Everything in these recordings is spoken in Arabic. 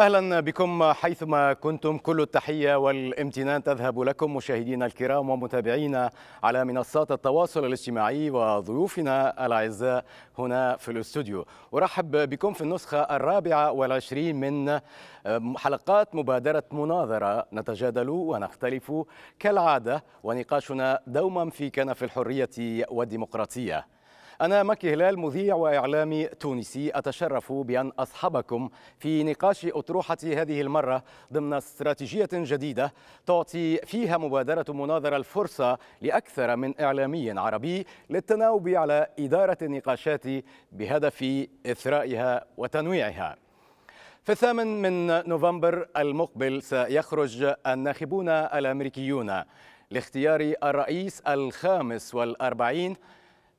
اهلا بكم حيثما كنتم كل التحيه والامتنان تذهب لكم مشاهدينا الكرام ومتابعينا على منصات التواصل الاجتماعي وضيوفنا الاعزاء هنا في الاستوديو ارحب بكم في النسخه الرابعه والعشرين من حلقات مبادره مناظره نتجادل ونختلف كالعاده ونقاشنا دوما في كنف الحريه والديمقراطيه أنا مكي هلال مذيع وإعلامي تونسي أتشرف بأن أصحبكم في نقاش أطروحة هذه المرة ضمن استراتيجية جديدة تعطي فيها مبادرة مناظرة الفرصة لأكثر من إعلامي عربي للتناوب على إدارة النقاشات بهدف إثرائها وتنويعها في الثامن من نوفمبر المقبل سيخرج الناخبون الأمريكيون لاختيار الرئيس الخامس والأربعين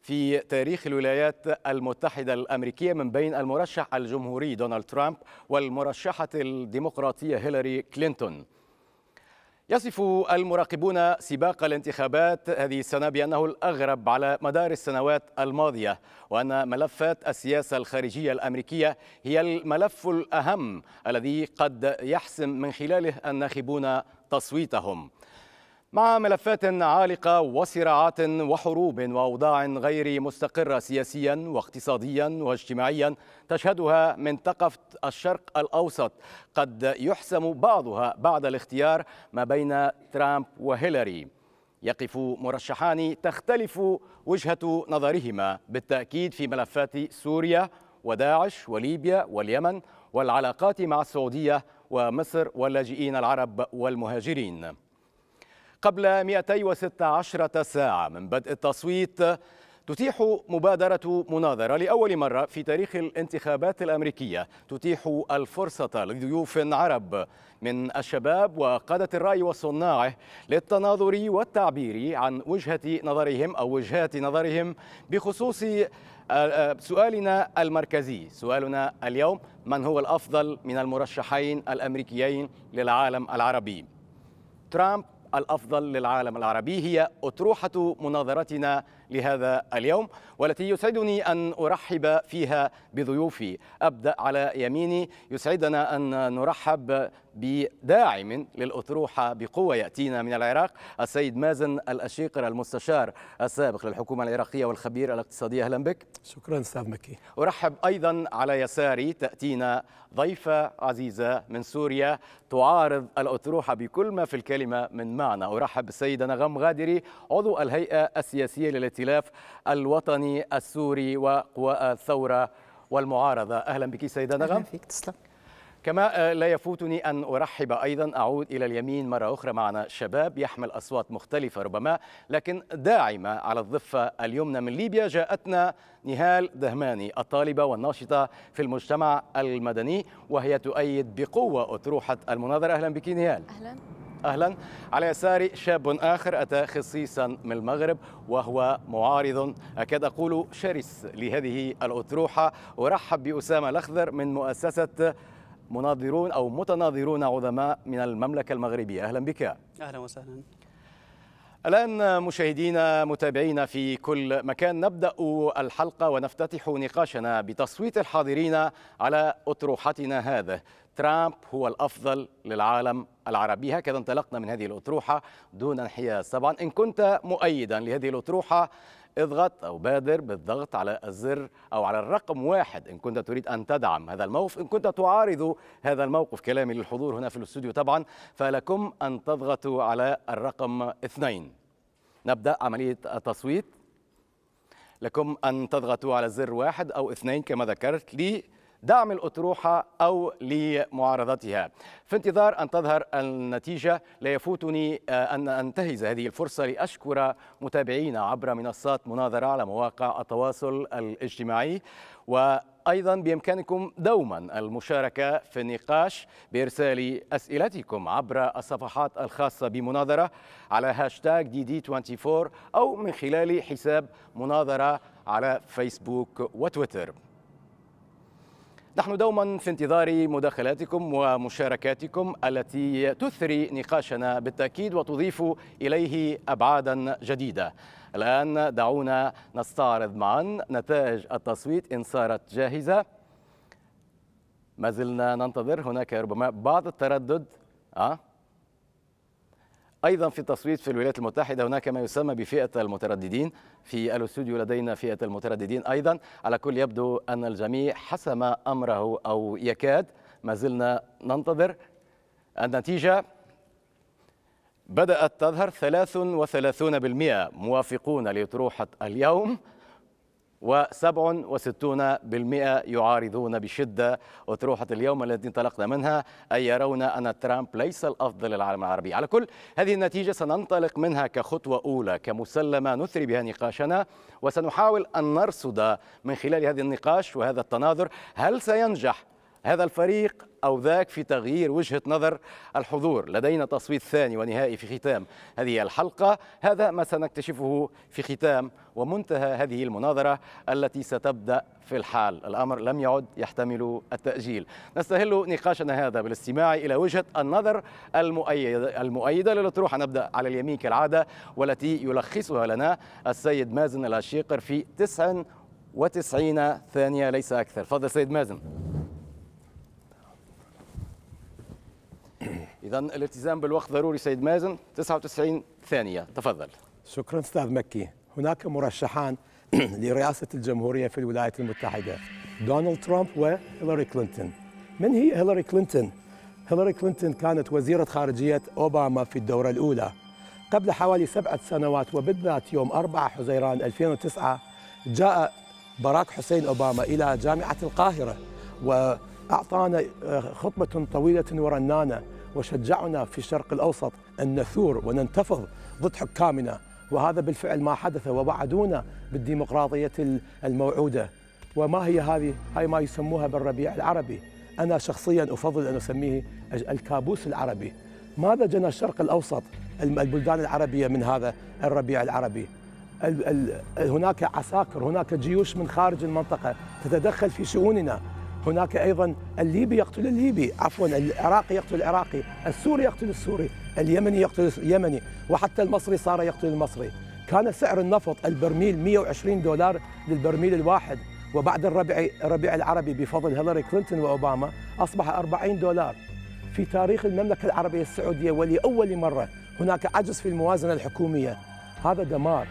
في تاريخ الولايات المتحدة الأمريكية من بين المرشح الجمهوري دونالد ترامب والمرشحة الديمقراطية هيلاري كلينتون يصف المراقبون سباق الانتخابات هذه السنة بأنه الأغرب على مدار السنوات الماضية وأن ملفات السياسة الخارجية الأمريكية هي الملف الأهم الذي قد يحسم من خلاله الناخبون تصويتهم مع ملفات عالقة وصراعات وحروب وأوضاع غير مستقرة سياسيا واقتصاديا واجتماعيا تشهدها منطقة الشرق الأوسط قد يحسم بعضها بعد الاختيار ما بين ترامب وهيلاري يقف مرشحان تختلف وجهة نظرهما بالتأكيد في ملفات سوريا وداعش وليبيا واليمن والعلاقات مع السعودية ومصر واللاجئين العرب والمهاجرين قبل 216 ساعة من بدء التصويت تتيح مبادرة مناظرة لأول مرة في تاريخ الانتخابات الأمريكية تتيح الفرصة لضيوف عرب من الشباب وقادة الرأي وصناعه للتناظر والتعبير عن وجهة نظرهم أو وجهات نظرهم بخصوص آه، آه، سؤالنا المركزي سؤالنا اليوم من هو الأفضل من المرشحين الأمريكيين للعالم العربي ترامب الأفضل للعالم العربي هي أطروحة مناظرتنا لهذا اليوم والتي يسعدني أن أرحب فيها بضيوفي أبدأ على يميني يسعدنا أن نرحب بداعم للأطروحة بقوة يأتينا من العراق السيد مازن الأشيقر المستشار السابق للحكومة العراقية والخبير الاقتصادي أهلا بك شكرا أستاذ مكي أرحب أيضا على يساري تأتينا ضيفة عزيزة من سوريا تعارض الأطروحة بكل ما في الكلمة من معنى أرحب بالسيدة نغم غادري عضو الهيئة السياسية للائتلاف الوطني الوطني السوري وقوى الثورة والمعارضة أهلا بك سيدة نغم أهلا فيك تسلم كما آه، لا يفوتني أن أرحب أيضا أعود إلى اليمين مرة أخرى معنا شباب يحمل أصوات مختلفة ربما لكن داعمة على الضفة اليمنى من ليبيا جاءتنا نهال دهماني الطالبة والناشطة في المجتمع المدني وهي تؤيد بقوة أطروحة المناظرة أهلا بك نهال أهلا أهلا على يساري شاب آخر أتى خصيصا من المغرب وهو معارض أكاد أقول شرس لهذه الأطروحة ورحب بأسامة الأخضر من مؤسسة مناظرون أو متناظرون عظماء من المملكة المغربية أهلا بك أهلا وسهلا الآن مشاهدينا متابعينا في كل مكان نبدأ الحلقة ونفتتح نقاشنا بتصويت الحاضرين على أطروحتنا هذا ترامب هو الأفضل للعالم العربي هكذا انطلقنا من هذه الأطروحة دون انحياز طبعا إن كنت مؤيدا لهذه الأطروحة اضغط أو بادر بالضغط على الزر أو على الرقم واحد إن كنت تريد أن تدعم هذا الموقف إن كنت تعارض هذا الموقف كلامي للحضور هنا في الاستوديو طبعا فلكم أن تضغطوا على الرقم اثنين نبدأ عملية التصويت لكم أن تضغطوا على الزر واحد أو اثنين كما ذكرت لي دعم الأطروحة أو لمعارضتها في انتظار أن تظهر النتيجة لا يفوتني آه، أن أنتهز هذه الفرصة لأشكر متابعينا عبر منصات مناظرة على مواقع التواصل الاجتماعي و أيضا بإمكانكم دوما المشاركة في النقاش بإرسال أسئلتكم عبر الصفحات الخاصة بمناظرة على هاشتاج دي دي 24 أو من خلال حساب مناظرة على فيسبوك وتويتر نحن دوما في انتظار مداخلاتكم ومشاركاتكم التي تثري نقاشنا بالتاكيد وتضيف اليه ابعادا جديده. الان دعونا نستعرض معا نتائج التصويت ان صارت جاهزه. ما زلنا ننتظر هناك ربما بعض التردد أه؟ ايضا في التصويت في الولايات المتحده هناك ما يسمى بفئه المترددين في الاستوديو لدينا فئه المترددين ايضا على كل يبدو ان الجميع حسم امره او يكاد ما زلنا ننتظر النتيجه بدأت تظهر 33% موافقون لأطروحة اليوم و67% يعارضون بشدة أطروحة اليوم التي انطلقنا منها أي يرون أن ترامب ليس الأفضل للعالم العربي على كل هذه النتيجة سننطلق منها كخطوة أولى كمسلمة نثري بها نقاشنا وسنحاول أن نرصد من خلال هذا النقاش وهذا التناظر هل سينجح هذا الفريق أو ذاك في تغيير وجهة نظر الحضور لدينا تصويت ثاني ونهائي في ختام هذه الحلقة هذا ما سنكتشفه في ختام ومنتهى هذه المناظرة التي ستبدأ في الحال الأمر لم يعد يحتمل التأجيل نستهل نقاشنا هذا بالاستماع إلى وجهة النظر المؤيدة, المؤيدة للأطروحة نبدأ على اليمين كالعادة والتي يلخصها لنا السيد مازن العشيقر في 99 ثانية ليس أكثر فضل سيد مازن إذا الالتزام بالوقت ضروري سيد مازن 99 ثانية تفضل شكرا أستاذ مكي هناك مرشحان لرئاسة الجمهورية في الولايات المتحدة دونالد ترامب وهيلاري كلينتون من هي هيلاري كلينتون؟ هيلاري كلينتون كانت وزيرة خارجية أوباما في الدورة الأولى قبل حوالي سبعة سنوات وبالذات يوم 4 حزيران 2009 جاء باراك حسين أوباما إلى جامعة القاهرة وأعطانا آه، خطبة طويلة ورنانة وشجعنا في الشرق الأوسط أن نثور وننتفض ضد حكامنا وهذا بالفعل ما حدث ووعدونا بالديمقراطية الموعودة وما هي هذه؟ هاي ما يسموها بالربيع العربي أنا شخصيا أفضل أن أسميه الكابوس العربي ماذا جنى الشرق الأوسط البلدان العربية من هذا الربيع العربي هناك عساكر هناك جيوش من خارج المنطقة تتدخل في شؤوننا هناك ايضا الليبي يقتل الليبي عفوا العراقي يقتل العراقي السوري يقتل السوري اليمني يقتل اليمني وحتى المصري صار يقتل المصري كان سعر النفط البرميل 120 دولار للبرميل الواحد وبعد الربيع الربيع العربي بفضل هيلاري كلينتون واوباما اصبح 40 دولار في تاريخ المملكه العربيه السعوديه ولاول مره هناك عجز في الموازنه الحكوميه هذا دمار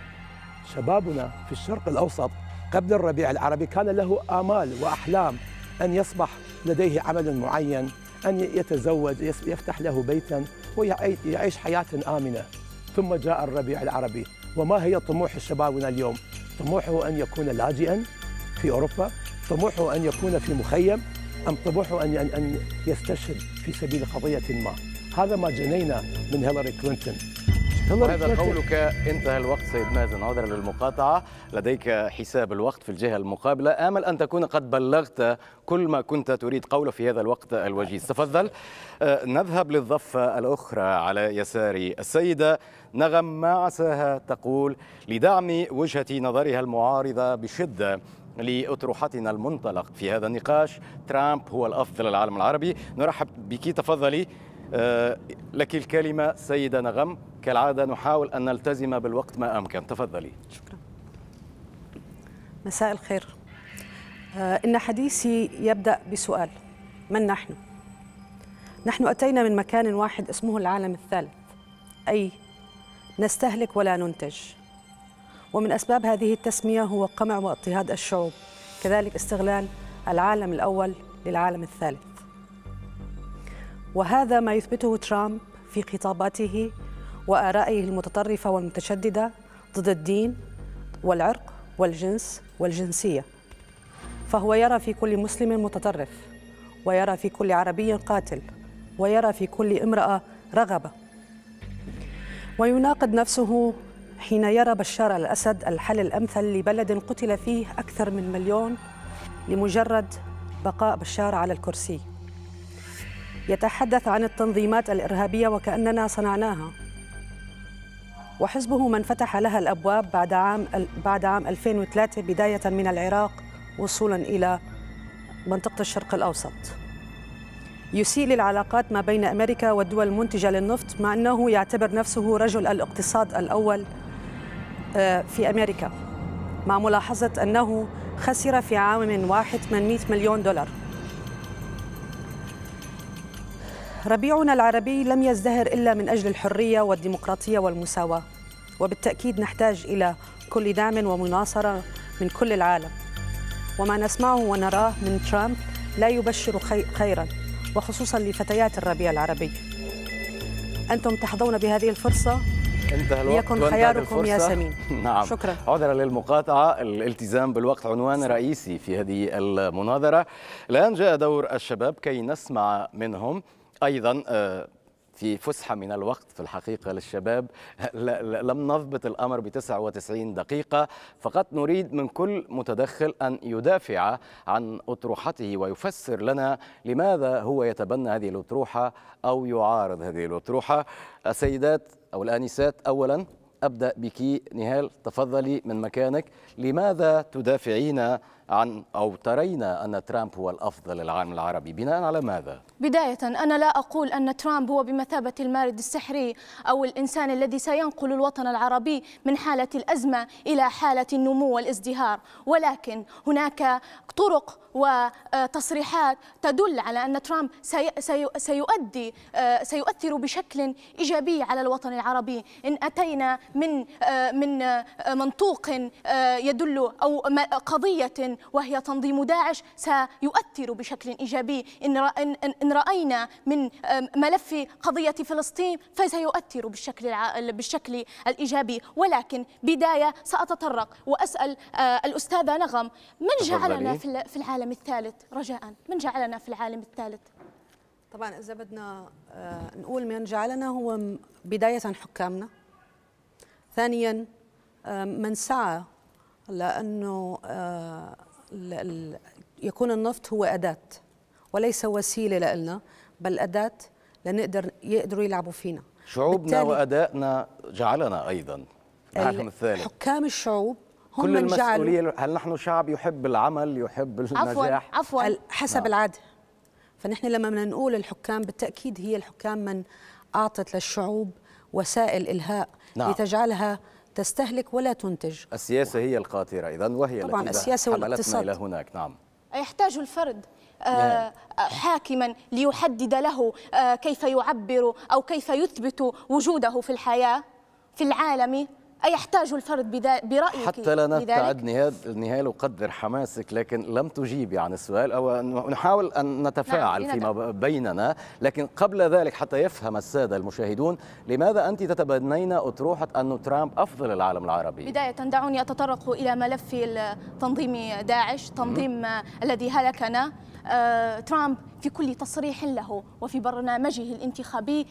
شبابنا في الشرق الاوسط قبل الربيع العربي كان له امال واحلام أن يصبح لديه عمل معين أن يتزوج يفتح له بيتا ويعيش حياة آمنة ثم جاء الربيع العربي وما هي طموح شبابنا اليوم طموحه أن يكون لاجئا في أوروبا طموحه أن يكون في مخيم أم طموحه أن أن يستشهد في سبيل قضية ما هذا ما جنينا من هيلاري كلينتون هذا قولك انتهى الوقت سيد مازن عذرا للمقاطعة لديك حساب الوقت في الجهة المقابلة آمل أن تكون قد بلغت كل ما كنت تريد قوله في هذا الوقت الوجيز تفضل آه، نذهب للضفة الأخرى على يساري السيدة نغم ما عساها تقول لدعم وجهة نظرها المعارضة بشدة لأطروحتنا المنطلق في هذا النقاش ترامب هو الأفضل العالم العربي نرحب بك تفضلي آه، لك الكلمة سيدة نغم كالعادة نحاول أن نلتزم بالوقت ما أمكن تفضلي شكرا مساء الخير آه، إن حديثي يبدأ بسؤال من نحن؟ نحن أتينا من مكان واحد اسمه العالم الثالث أي نستهلك ولا ننتج ومن أسباب هذه التسمية هو قمع واضطهاد الشعوب كذلك استغلال العالم الأول للعالم الثالث وهذا ما يثبته ترامب في خطاباته وآرائه المتطرفة والمتشددة ضد الدين والعرق والجنس والجنسية فهو يرى في كل مسلم متطرف ويرى في كل عربي قاتل ويرى في كل امرأة رغبة ويناقض نفسه حين يرى بشار الأسد الحل الأمثل لبلد قتل فيه أكثر من مليون لمجرد بقاء بشار على الكرسي يتحدث عن التنظيمات الإرهابية وكأننا صنعناها وحزبه من فتح لها الأبواب بعد عام بعد عام 2003 بداية من العراق وصولا إلى منطقة الشرق الأوسط يسيء للعلاقات ما بين أمريكا والدول المنتجة للنفط مع أنه يعتبر نفسه رجل الاقتصاد الأول آه، في أمريكا مع ملاحظة أنه خسر في عام واحد 800 مليون دولار ربيعنا العربي لم يزدهر إلا من أجل الحرية والديمقراطية والمساواة وبالتأكيد نحتاج إلى كل دعم ومناصرة من كل العالم وما نسمعه ونراه من ترامب لا يبشر خيرا وخصوصا لفتيات الربيع العربي أنتم تحظون بهذه الفرصة انتهى الوقت ليكن خياركم يا سمين نعم شكرا عذرا للمقاطعة الالتزام بالوقت عنوان رئيسي في هذه المناظرة الآن جاء دور الشباب كي نسمع منهم ايضا آه، في فسحة من الوقت في الحقيقة للشباب لم نضبط الأمر ب 99 دقيقة فقط نريد من كل متدخل أن يدافع عن أطروحته ويفسر لنا لماذا هو يتبنى هذه الأطروحة أو يعارض هذه الأطروحة السيدات أو الآنسات أولا أبدأ بك نهال تفضلي من مكانك لماذا تدافعين عن أو ترين أن ترامب هو الأفضل للعالم العربي بناء على ماذا؟ بداية أنا لا أقول أن ترامب هو بمثابة المارد السحري أو الإنسان الذي سينقل الوطن العربي من حالة الأزمة إلى حالة النمو والازدهار ولكن هناك طرق وتصريحات تدل على أن ترامب سيؤدي آه، سيؤثر بشكل إيجابي على الوطن العربي إن أتينا من آه، من آه، منطوق يدل أو قضية وهي تنظيم داعش سيؤثر بشكل إيجابي إن رأينا من ملف قضية فلسطين فسيؤثر بالشكل بالشكل الإيجابي ولكن بداية سأتطرق وأسأل الأستاذة نغم من جعلنا في العالم العالم الثالث رجاء من جعلنا في العالم الثالث طبعا اذا بدنا آه، نقول من جعلنا هو بدايه حكامنا ثانيا آه، من سعى لانه آه، يكون النفط هو اداه وليس وسيله لنا بل اداه لنقدر يقدروا يلعبوا فينا شعوبنا وادائنا جعلنا ايضا العالم الثالث حكام الشعوب كل المسؤوليه هل نحن شعب يحب العمل يحب النجاح عفوا عفوا حسب نعم. العاده فنحن لما بدنا نقول الحكام بالتاكيد هي الحكام من اعطت للشعوب وسائل الهاء نعم. لتجعلها تستهلك ولا تنتج السياسه هي القاطره اذا وهي طبعا التي السياسه والاقتصاد الى هناك نعم يحتاج الفرد آه، نعم. آه، حاكما ليحدد له آه، كيف يعبر او كيف يثبت وجوده في الحياه في العالم اي يحتاج الفرد برأيك حتى لا نبتعد نهايه وقدر حماسك لكن لم تجيبي يعني عن السؤال أو نحاول أن نتفاعل نعم. فيما بيننا لكن قبل ذلك حتى يفهم السادة المشاهدون لماذا أنت تتبنين أطروحة أن ترامب أفضل العالم العربي بداية دعوني أتطرق إلى ملف تنظيم داعش تنظيم م. الذي هلكنا آه، ترامب في كل تصريح له وفي برنامجه الانتخابي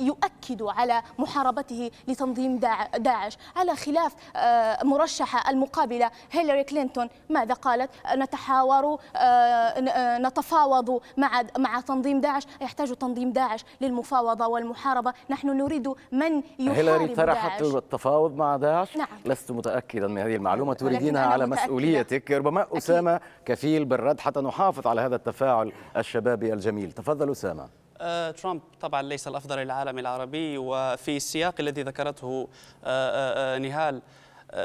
يؤكد على محاربته لتنظيم داعش على خلاف آه، مرشحة المقابلة هيلاري كلينتون ماذا قالت نتحاور آه، آه، نتفاوض مع مع تنظيم داعش يحتاج تنظيم داعش للمفاوضة والمحاربة نحن نريد من يحارب هيلاري طرحت التفاوض مع داعش نعم. لست متأكدا من هذه المعلومة تريدينها على متأكدة. مسؤوليتك ربما أسامة كفيل بالرد حتى نحافظ على هذا التفاعل الشباب الجميل تفضل أسامة آه، ترامب طبعا ليس الافضل للعالم العربي وفي السياق الذي ذكرته آه، آه، نهال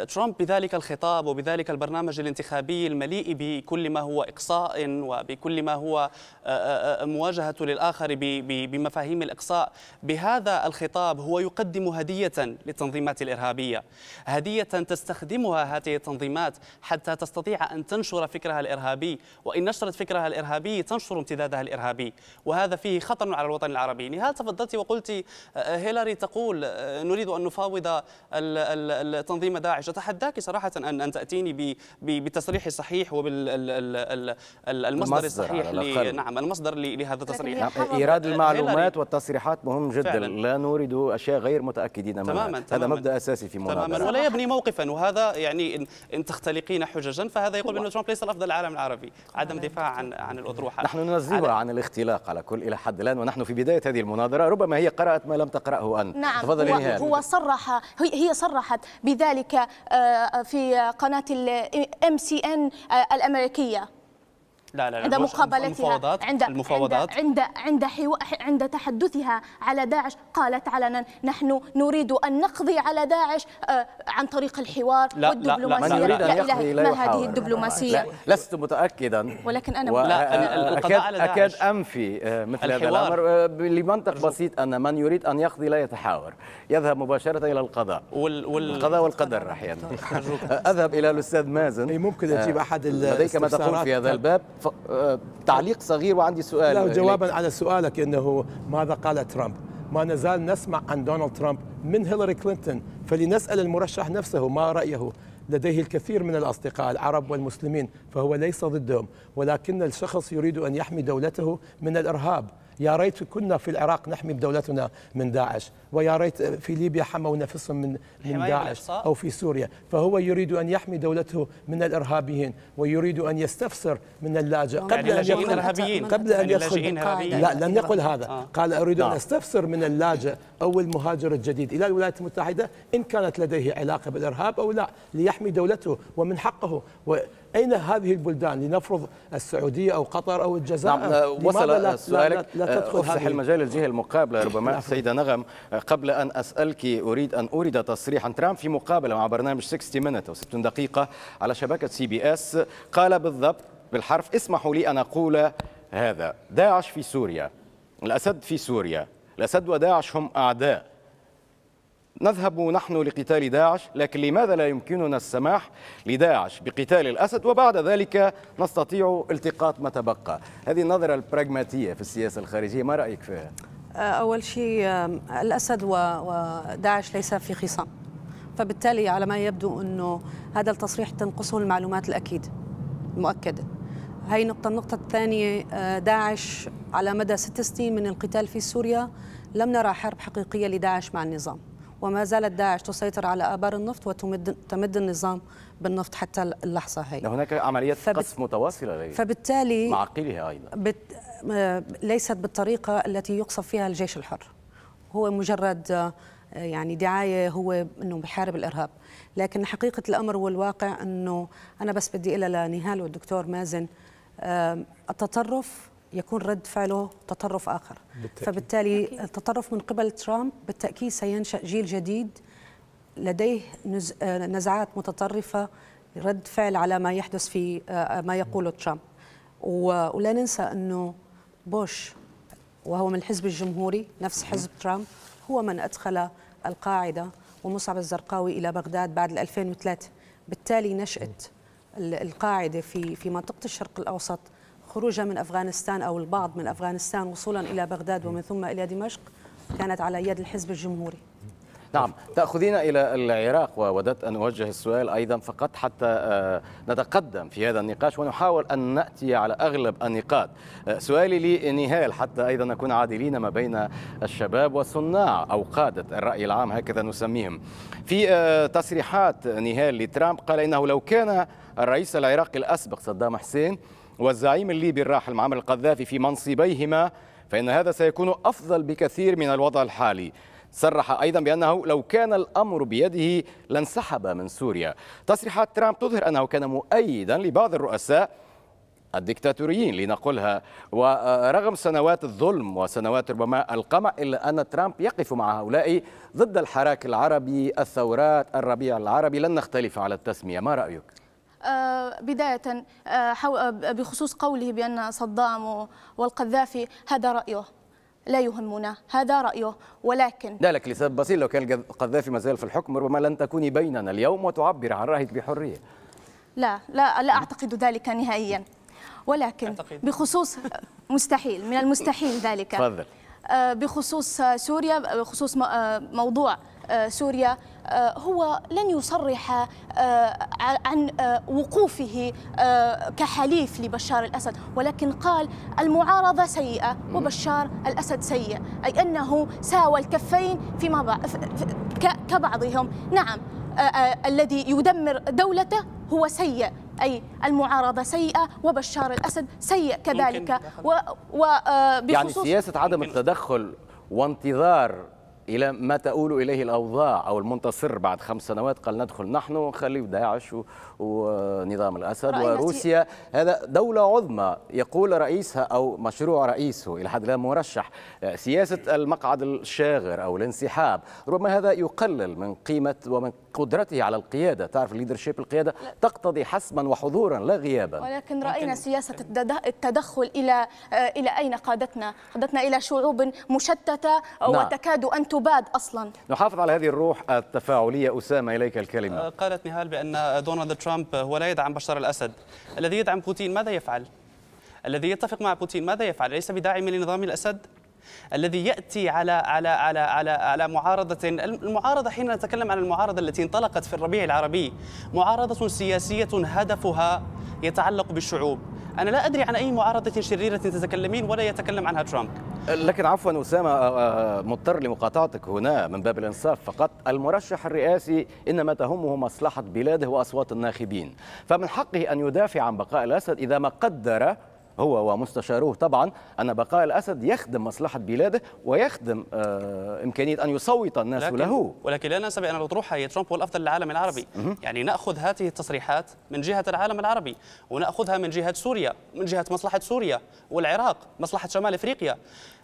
ترامب بذلك الخطاب وبذلك البرنامج الانتخابي المليء بكل ما هو إقصاء وبكل ما هو آه، آه، آه، مواجهة للآخر بمفاهيم الإقصاء بهذا الخطاب هو يقدم هدية للتنظيمات الإرهابية هدية تستخدمها هذه التنظيمات حتى تستطيع أن تنشر فكرها الإرهابي وإن نشرت فكرها الإرهابي تنشر امتدادها الإرهابي وهذا فيه خطر على الوطن العربي نهاية تفضلت وقلت هيلاري تقول نريد أن نفاوض التنظيم داعش داعش اتحداك صراحه ان ان تاتيني بتصريح الصحيح وبالمصدر الصحيح نعم المصدر لهذا التصريح نعم، ايراد المعلومات والتصريحات مهم جدا فعلا. لا نورد اشياء غير متاكدين منها تماما هذا تماماً. مبدا اساسي في مناظرة تماما ولا يبني موقفا وهذا يعني ان تختلقين حججا فهذا يقول بان ترامب ليس الافضل العالم العربي عدم دفاع عن عن الاطروحه نحن ننزلها عن الاختلاق على كل الى حد الان ونحن في بدايه هذه المناظره ربما هي قرات ما لم تقراه انت نعم تفضلي هو, هو صرح هي صرحت بذلك في قناة الام سي ان الأمريكية لا لا عند مقابلتها المفاوضات عند المفاوضات عند عند عند تحدثها على داعش قالت علنا نحن نريد ان نقضي على داعش عن طريق الحوار لا والدبلوماسيه لا لا, لا, لا, لا, لا, لا ما هذه الدبلوماسيه لا لست متاكدا ولكن انا و... لا أكاد, على داعش اكاد انفي مثل هذا الامر لمنطق بسيط ان من يريد ان يقضي لا يتحاور يذهب مباشره الى القضاء وال... وال... القضاء والقدر احيانا اذهب الى الاستاذ مازن ممكن اجيب احد لديك ما تقول في هذا الباب ف... آه، تعليق صغير وعندي سؤال لا آه، جوابا على سؤالك انه ماذا قال ترامب ما نزال نسمع عن دونالد ترامب من هيلاري كلينتون فلنسال المرشح نفسه ما رايه لديه الكثير من الأصدقاء العرب والمسلمين فهو ليس ضدهم ولكن الشخص يريد أن يحمي دولته من الإرهاب يا ريت كنا في العراق نحمي دولتنا من داعش ويا ريت في ليبيا حموا نفسهم من من داعش أو في سوريا فهو يريد أن يحمي دولته من الإرهابيين ويريد أن يستفسر من اللاجئ قبل يعني أن الارهابيين قبل أن يعني يدخل لا لم يقل هذا آه. قال أريد أن نعم. أستفسر من اللاجئ أو المهاجر الجديد إلى الولايات المتحدة إن كانت لديه علاقة بالإرهاب أو لا ليحمي دولته ومن حقه أين هذه البلدان لنفرض السعودية أو قطر أو الجزائر نعم آه، وصل سؤالك لا, لا تدخل آه، أفسح هذه. المجال الجهة المقابلة نعم. ربما السيدة نغم آه، قبل أن أسألك أريد أن أورد تصريحا ترامب في مقابلة مع برنامج 60 منت أو 60 دقيقة على شبكة سي بي اس قال بالضبط بالحرف اسمحوا لي أن أقول هذا داعش في سوريا الأسد في سوريا الأسد وداعش هم أعداء نذهب نحن لقتال داعش لكن لماذا لا يمكننا السماح لداعش بقتال الأسد وبعد ذلك نستطيع التقاط ما تبقى هذه النظرة البراغماتية في السياسة الخارجية ما رأيك فيها؟ آه، أول شيء آه، الأسد وداعش ليس في خصام فبالتالي على ما يبدو أنه هذا التصريح تنقصه المعلومات الأكيد المؤكدة هي نقطة النقطة الثانية آه، داعش على مدى ست سنين من القتال في سوريا لم نرى حرب حقيقية لداعش مع النظام وما زالت داعش تسيطر على آبار النفط وتمد تمد النظام بالنفط حتى اللحظة هي هناك عملية فبت... قصف متواصلة لي. فبالتالي معقلها أيضا بت... آه، ليست بالطريقة التي يقصف فيها الجيش الحر هو مجرد آه، يعني دعايه هو انه بحارب الارهاب لكن حقيقه الامر والواقع انه انا بس بدي الى لنهال والدكتور مازن التطرف يكون رد فعله تطرف آخر بالتأكيد. فبالتالي بالتأكيد. التطرف من قبل ترامب بالتأكيد سينشأ جيل جديد لديه آه، نزعات متطرفة رد فعل على ما يحدث في آه، آه، ما يقوله ترامب ولا ننسى أنه بوش وهو من الحزب الجمهوري نفس حزب ترامب هو من أدخل القاعدة ومصعب الزرقاوي إلى بغداد بعد 2003 بالتالي نشأت القاعدة في في منطقة الشرق الأوسط خروجها من أفغانستان أو البعض من أفغانستان وصولا إلى بغداد ومن ثم إلى دمشق كانت على يد الحزب الجمهوري نعم تأخذينا إلى العراق ووددت أن أوجه السؤال أيضا فقط حتى آه، نتقدم في هذا النقاش ونحاول أن نأتي على أغلب النقاط آه، سؤالي لنهال حتى أيضا نكون عادلين ما بين الشباب وصناع أو قادة الرأي العام هكذا نسميهم في آه، تصريحات نهال لترامب قال إنه لو كان الرئيس العراقي الأسبق صدام حسين والزعيم الليبي الراحل معمر القذافي في منصبيهما فإن هذا سيكون أفضل بكثير من الوضع الحالي صرح أيضا بأنه لو كان الأمر بيده لانسحب من سوريا تصريحات ترامب تظهر أنه كان مؤيدا لبعض الرؤساء الدكتاتوريين لنقلها ورغم سنوات الظلم وسنوات ربما القمع إلا أن ترامب يقف مع هؤلاء ضد الحراك العربي الثورات الربيع العربي لن نختلف على التسمية ما رأيك؟ آه، بداية آه، آه، بخصوص قوله بأن صدام والقذافي هذا رأيه لا يهمنا هذا رأيه ولكن ذلك لسبب بسيط لو كان القذافي ما زال في الحكم ربما لن تكوني بيننا اليوم وتعبر عن رأيك بحرية لا لا لا أعتقد ذلك نهائيا ولكن أعتقد. بخصوص مستحيل من المستحيل ذلك تفضل بخصوص سوريا بخصوص موضوع آه، سوريا آه، هو لن يصرح آه، عن وقوفه كحليف لبشار الأسد ولكن قال المعارضة سيئة وبشار الأسد سيء أي أنه ساوى الكفين فيما كبعضهم نعم الذي يدمر دولته هو سيء أي المعارضة سيئة وبشار الأسد سيء كذلك و... يعني سياسة عدم التدخل وانتظار إلى ما تؤول إليه الأوضاع أو المنتصر بعد خمس سنوات قال ندخل نحن ونخلي داعش ونظام الأسد وروسيا هذا دولة عظمى يقول رئيسها أو مشروع رئيسه إلى حد الآن مرشح آه، سياسة المقعد الشاغر أو الانسحاب ربما هذا يقلل من قيمة ومن قدرته على القياده تعرف الليدرشيب القياده تقتضي حسما وحضورا لا غيابا ولكن راينا سياسه التدخل الى آه، الى اين قادتنا قادتنا الى شعوب مشتته نعم. وتكاد ان تباد اصلا نحافظ على هذه الروح التفاعليه اسامه اليك الكلمه آه، قالت نهال بان دونالد ترامب هو لا يدعم بشار الاسد الذي يدعم بوتين ماذا يفعل الذي يتفق مع بوتين ماذا يفعل؟ ليس بداعم لنظام الأسد؟ الذي ياتي على على على على على معارضه المعارضه حين نتكلم عن المعارضه التي انطلقت في الربيع العربي معارضه سياسيه هدفها يتعلق بالشعوب انا لا ادري عن اي معارضه شريره تتكلمين ولا يتكلم عنها ترامب لكن عفوا اسامه آه، آه، مضطر لمقاطعتك هنا من باب الانصاف فقط المرشح الرئاسي انما تهمه مصلحه بلاده واصوات الناخبين فمن حقه ان يدافع عن بقاء الاسد اذا ما قدر هو ومستشاروه طبعا أن بقاء الأسد يخدم مصلحة بلاده ويخدم آه، إمكانية أن يصوت الناس لكن له ولكن لا ننسى بأن الأطروحة هي ترامب هو الأفضل للعالم العربي يعني نأخذ هذه التصريحات من جهة العالم العربي ونأخذها من جهة سوريا من جهة مصلحة سوريا والعراق مصلحة شمال إفريقيا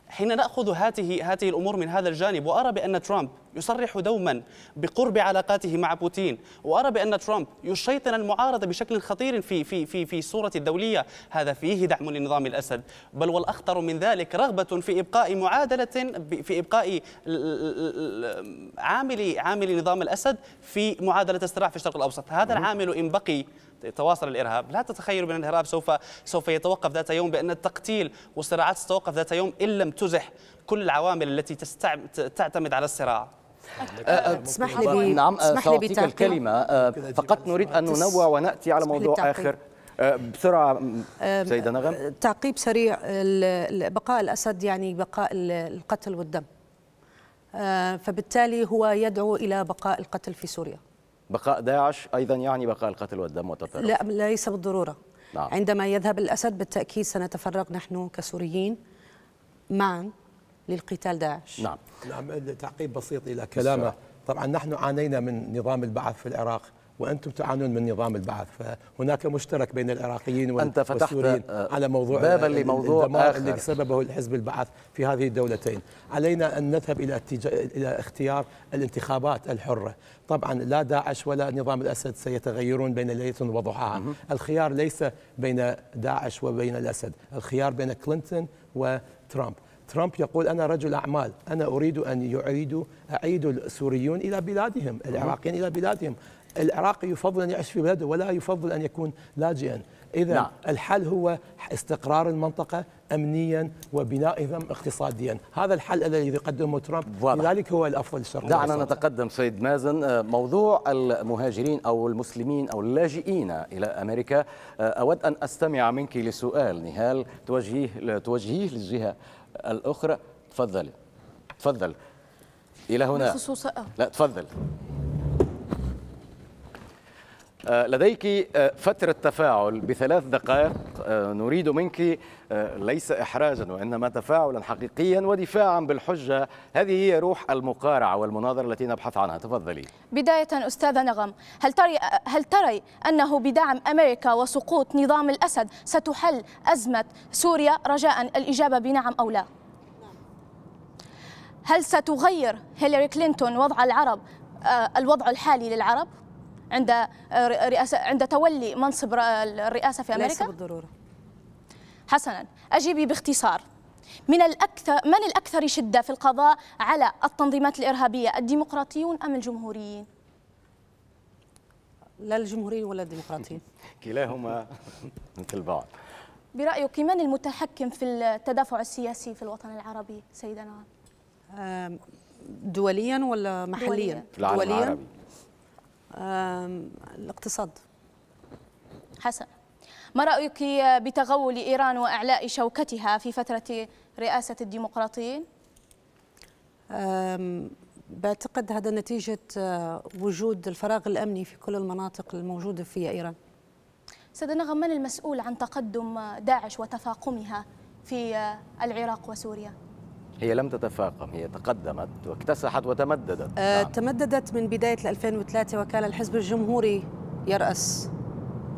حين ناخذ هذه هذه الامور من هذا الجانب وارى بان ترامب يصرح دوما بقرب علاقاته مع بوتين وارى بان ترامب يشيطن المعارضه بشكل خطير في في في في الصوره الدوليه هذا فيه دعم لنظام الاسد بل والاخطر من ذلك رغبه في ابقاء معادله في ابقاء عامل عامل نظام الاسد في معادله الصراع في الشرق الاوسط هذا العامل ان بقي تواصل الارهاب، لا تتخيلوا بان الارهاب سوف سوف يتوقف ذات يوم بان التقتيل والصراعات ستتوقف ذات يوم ان لم تزح كل العوامل التي تعتمد على الصراع. أه، أه، أه، اسمح لي نعم سأعطيك الكلمة فقط نريد أن ننوع ونأتي على موضوع آخر بسرعه سيده نغم تعقيب سريع بقاء الاسد يعني بقاء القتل والدم فبالتالي هو يدعو الى بقاء القتل في سوريا بقاء داعش ايضا يعني بقاء القتل والدم والتطرف لا ليس بالضروره نعم. عندما يذهب الاسد بالتاكيد سنتفرق نحن كسوريين معا للقتال داعش نعم نعم تعقيب بسيط الى كلامه طبعا نحن عانينا من نظام البعث في العراق وانتم تعانون من نظام البعث فهناك مشترك بين العراقيين أنت فتحت والسوريين آه، على موضوع بابا لموضوع آخر اللي سببه الحزب البعث في هذه الدولتين علينا ان نذهب الى الى اختيار الانتخابات الحره طبعا لا داعش ولا نظام الاسد سيتغيرون بين ليله وضحاها الخيار ليس بين داعش وبين الاسد الخيار بين كلينتون وترامب ترامب يقول أنا رجل أعمال أنا أريد أن يعيدوا أعيدوا السوريون إلى بلادهم العراقيين إلى بلادهم العراقي يفضل أن يعيش في بلده ولا يفضل أن يكون لاجئا إذا نعم. الحل هو استقرار المنطقة أمنيا وبناء نظام اقتصاديا هذا الحل الذي قدمه ترامب واضح. لذلك هو الأفضل شرقا دعنا نتقدم سيد مازن آه، موضوع المهاجرين أو المسلمين أو اللاجئين إلى أمريكا آه، أود أن أستمع منك لسؤال نهال توجهيه توجهيه للجهة الأخرى تفضلي تفضل إلى هنا بخصوص آه. لا تفضل آه، لديك آه، فترة تفاعل بثلاث دقائق آه، نريد منك ليس إحراجا وإنما تفاعلا حقيقيا ودفاعا بالحجة هذه هي روح المقارعة والمناظرة التي نبحث عنها تفضلي بداية أستاذة نغم هل تري, هل تري أنه بدعم أمريكا وسقوط نظام الأسد ستحل أزمة سوريا رجاء الإجابة بنعم أو لا هل ستغير هيلاري كلينتون وضع العرب الوضع الحالي للعرب عند آه، رئاسة عند تولي منصب الرئاسة في أمريكا؟ ليس بالضرورة حسنا أجيبي باختصار من الأكثر من الأكثر شدة في القضاء على التنظيمات الإرهابية الديمقراطيون أم الجمهوريين؟ لا الجمهوريين ولا الديمقراطيين كلاهما مثل بعض برأيك من المتحكم في التدافع السياسي في الوطن العربي سيدة دوليا ولا محليا؟ دوليا, دوليا. الاقتصاد حسن ما رأيك بتغول إيران وإعلاء شوكتها في فترة رئاسة الديمقراطيين؟ بعتقد هذا نتيجة آه، وجود الفراغ الأمني في كل المناطق الموجودة في إيران سيد نغم من المسؤول عن تقدم داعش وتفاقمها في آه، العراق وسوريا؟ هي لم تتفاقم هي تقدمت واكتسحت وتمددت آه نعم. تمددت من بداية 2003 وكان الحزب الجمهوري يرأس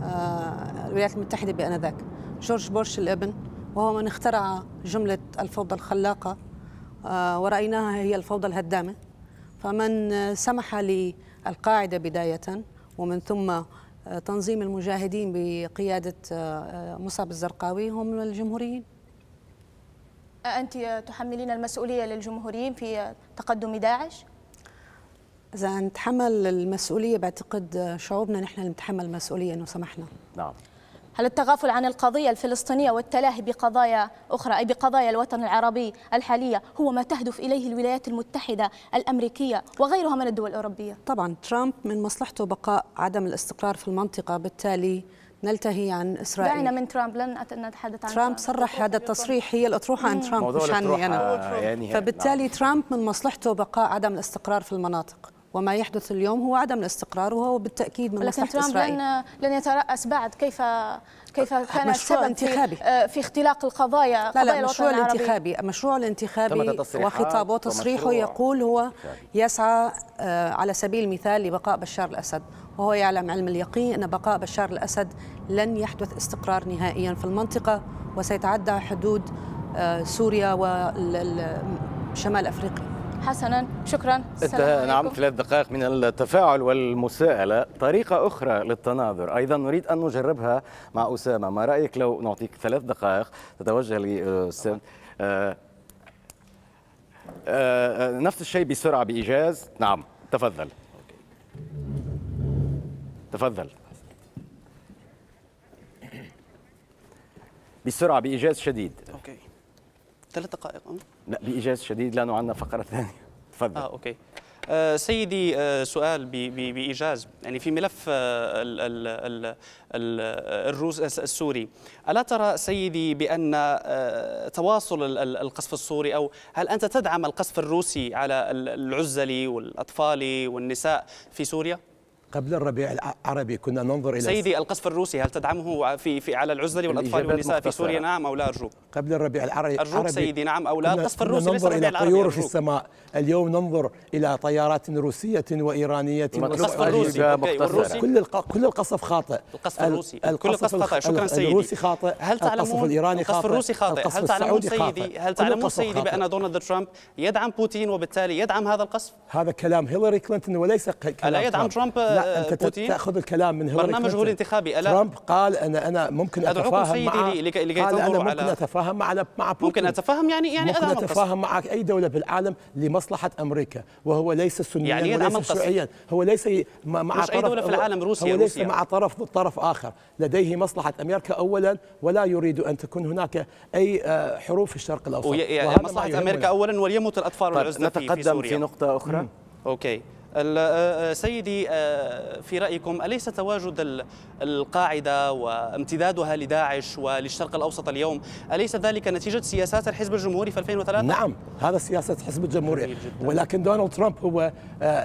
آه الولايات المتحدة بأنذاك جورج بورش الابن وهو من اخترع جملة الفوضى الخلاقة آه ورأيناها هي الفوضى الهدامة فمن آه، سمح للقاعدة بداية ومن ثم آه، تنظيم المجاهدين بقيادة آه، مصعب الزرقاوي هم الجمهوريين أنت تحملين المسؤولية للجمهوريين في تقدم داعش؟ إذا نتحمل المسؤولية بعتقد شعوبنا نحن اللي نتحمل المسؤولية إنه سمحنا نعم هل التغافل عن القضية الفلسطينية والتلاهي بقضايا أخرى أي بقضايا الوطن العربي الحالية هو ما تهدف إليه الولايات المتحدة الأمريكية وغيرها من الدول الأوروبية؟ طبعا ترامب من مصلحته بقاء عدم الاستقرار في المنطقة بالتالي نلتهي عن اسرائيل دعنا من ترامب لن نتحدث عن ترامب صرح هذا التصريح هي الاطروحه عن ترامب مش عني انا يعني, يعني، نعم. فبالتالي ترامب من مصلحته بقاء عدم الاستقرار في المناطق وما يحدث اليوم هو عدم الاستقرار وهو بالتاكيد من لكن ترامب إسرائيل. لن لن يترأس بعد كيف كيف كان السبب انتخابي في, في اختلاق القضايا لا لا مشروع الانتخابي مشروع الانتخابي وخطابه وتصريحه يقول هو يسعى آه، على سبيل المثال لبقاء بشار الاسد وهو يعلم علم اليقين أن بقاء بشار الأسد لن يحدث استقرار نهائيا في المنطقة وسيتعدى حدود آه، سوريا وشمال أفريقيا حسنا شكرا نعم ثلاث دقائق من التفاعل والمساءلة طريقة أخرى للتناظر أيضا نريد أن نجربها مع أسامة ما رأيك لو نعطيك ثلاث دقائق تتوجه لأستاذ آه، آه، نفس الشيء بسرعة بإيجاز نعم تفضل تفضل بسرعة بإيجاز شديد أوكي ثلاث دقائق لا بإيجاز شديد لأنه عندنا فقرة ثانية تفضل آه أوكي آه، سيدي آه، سؤال بإيجاز يعني في ملف آه، الروس السوري ألا ترى سيدي بأن تواصل القصف السوري أو هل أنت تدعم القصف الروسي على العزلي والأطفال والنساء في سوريا؟ قبل الربيع العربي كنا ننظر الى سيدي القصف الروسي هل تدعمه في, في على العزل والاطفال والنساء في سوريا نعم او لا ارجوك قبل الربيع العربي ارجوك سيدي نعم او لا القصف الروسي ننظر الى طيور في السماء اليوم ننظر الى طيارات روسيه وايرانيه القصف الروسي كل كل القصف خاطئ القصف الروسي كل القصف خاطئ شكرا سيدي الروسي خاطئ هل تعلمون القصف الايراني خاطئ القصف الروسي خاطئ هل تعلمون سيدي هل تعلمون سيدي بان دونالد ترامب يدعم بوتين وبالتالي يدعم هذا القصف هذا كلام هيلاري كلينتون وليس كلام الا يدعم ترامب لا آه، انت بوتين تاخذ الكلام من هيلاري برنامجه الانتخابي ألا ترامب قال انا انا ممكن اتفاهم سيدي لكي لكي قال انا ممكن على اتفاهم مع مع بوتين ممكن اتفاهم يعني يعني ممكن اتفاهم مع اي دوله بالعالم لمصلحه امريكا وهو ليس سنيا يعني وليس شيوعيا هو ليس مع مش طرف اي دوله في العالم روسيا هو ليس روسيا. مع طرف طرف اخر لديه مصلحه امريكا اولا ولا يريد ان تكون هناك اي آه، حروب في الشرق الاوسط يعني مصلحه امريكا اولا وليموت الاطفال والعزله طيب، نتقدم في, في نقطه اخرى اوكي آه، آه، سيدي آه، في رأيكم أليس تواجد القاعدة وامتدادها لداعش وللشرق الأوسط اليوم أليس ذلك نتيجة سياسات الحزب الجمهوري في 2003؟ نعم هذا سياسة حزب الجمهوري ولكن دونالد ترامب هو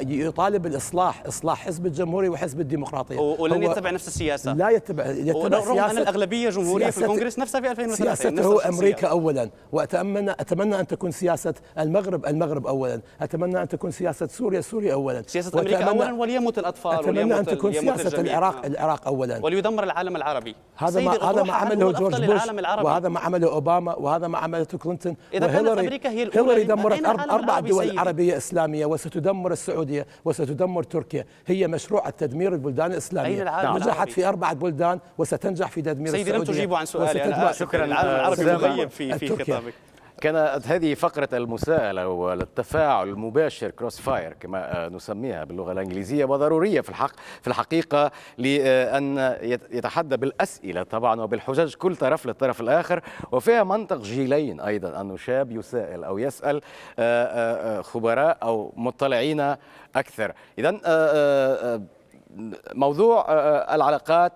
يطالب الإصلاح إصلاح حزب الجمهوري وحزب الديمقراطية ولن يتبع نفس السياسة لا يتبع, يتبع سياسة أن الأغلبية جمهورية في الكونغرس نفسها في 2003 سياسته هو أمريكا أولا وأتمنى أتمنى أن تكون سياسة المغرب المغرب أولا أتمنى أن تكون سياسة سوريا سوريا أولا اولا سياسه امريكا اولا وليموت الاطفال اتمنى ان تكون سياسه العراق آه. العراق اولا وليدمر العالم العربي هذا ما هذا ما عمله جورج بوش وهذا ما عمله اوباما وهذا ما عملته كلينتون اذا كانت امريكا هي الاولى هيلاري دمرت اربع دول سيدي. عربيه اسلاميه وستدمر السعوديه وستدمر تركيا هي مشروع التدمير البلدان الاسلاميه نجحت في اربعه بلدان وستنجح في تدمير السعوديه سيدي لم تجيبوا عن سؤالي شكرا العالم العربي مغيب في في خطابك كانت هذه فقرة المساءلة والتفاعل المباشر كروس فاير كما نسميها باللغة الإنجليزية وضرورية في الحق في الحقيقة لأن يتحدى بالأسئلة طبعا وبالحجج كل طرف للطرف الآخر وفيها منطق جيلين أيضا أنه شاب يسائل أو يسأل خبراء أو مطلعين أكثر إذا موضوع العلاقات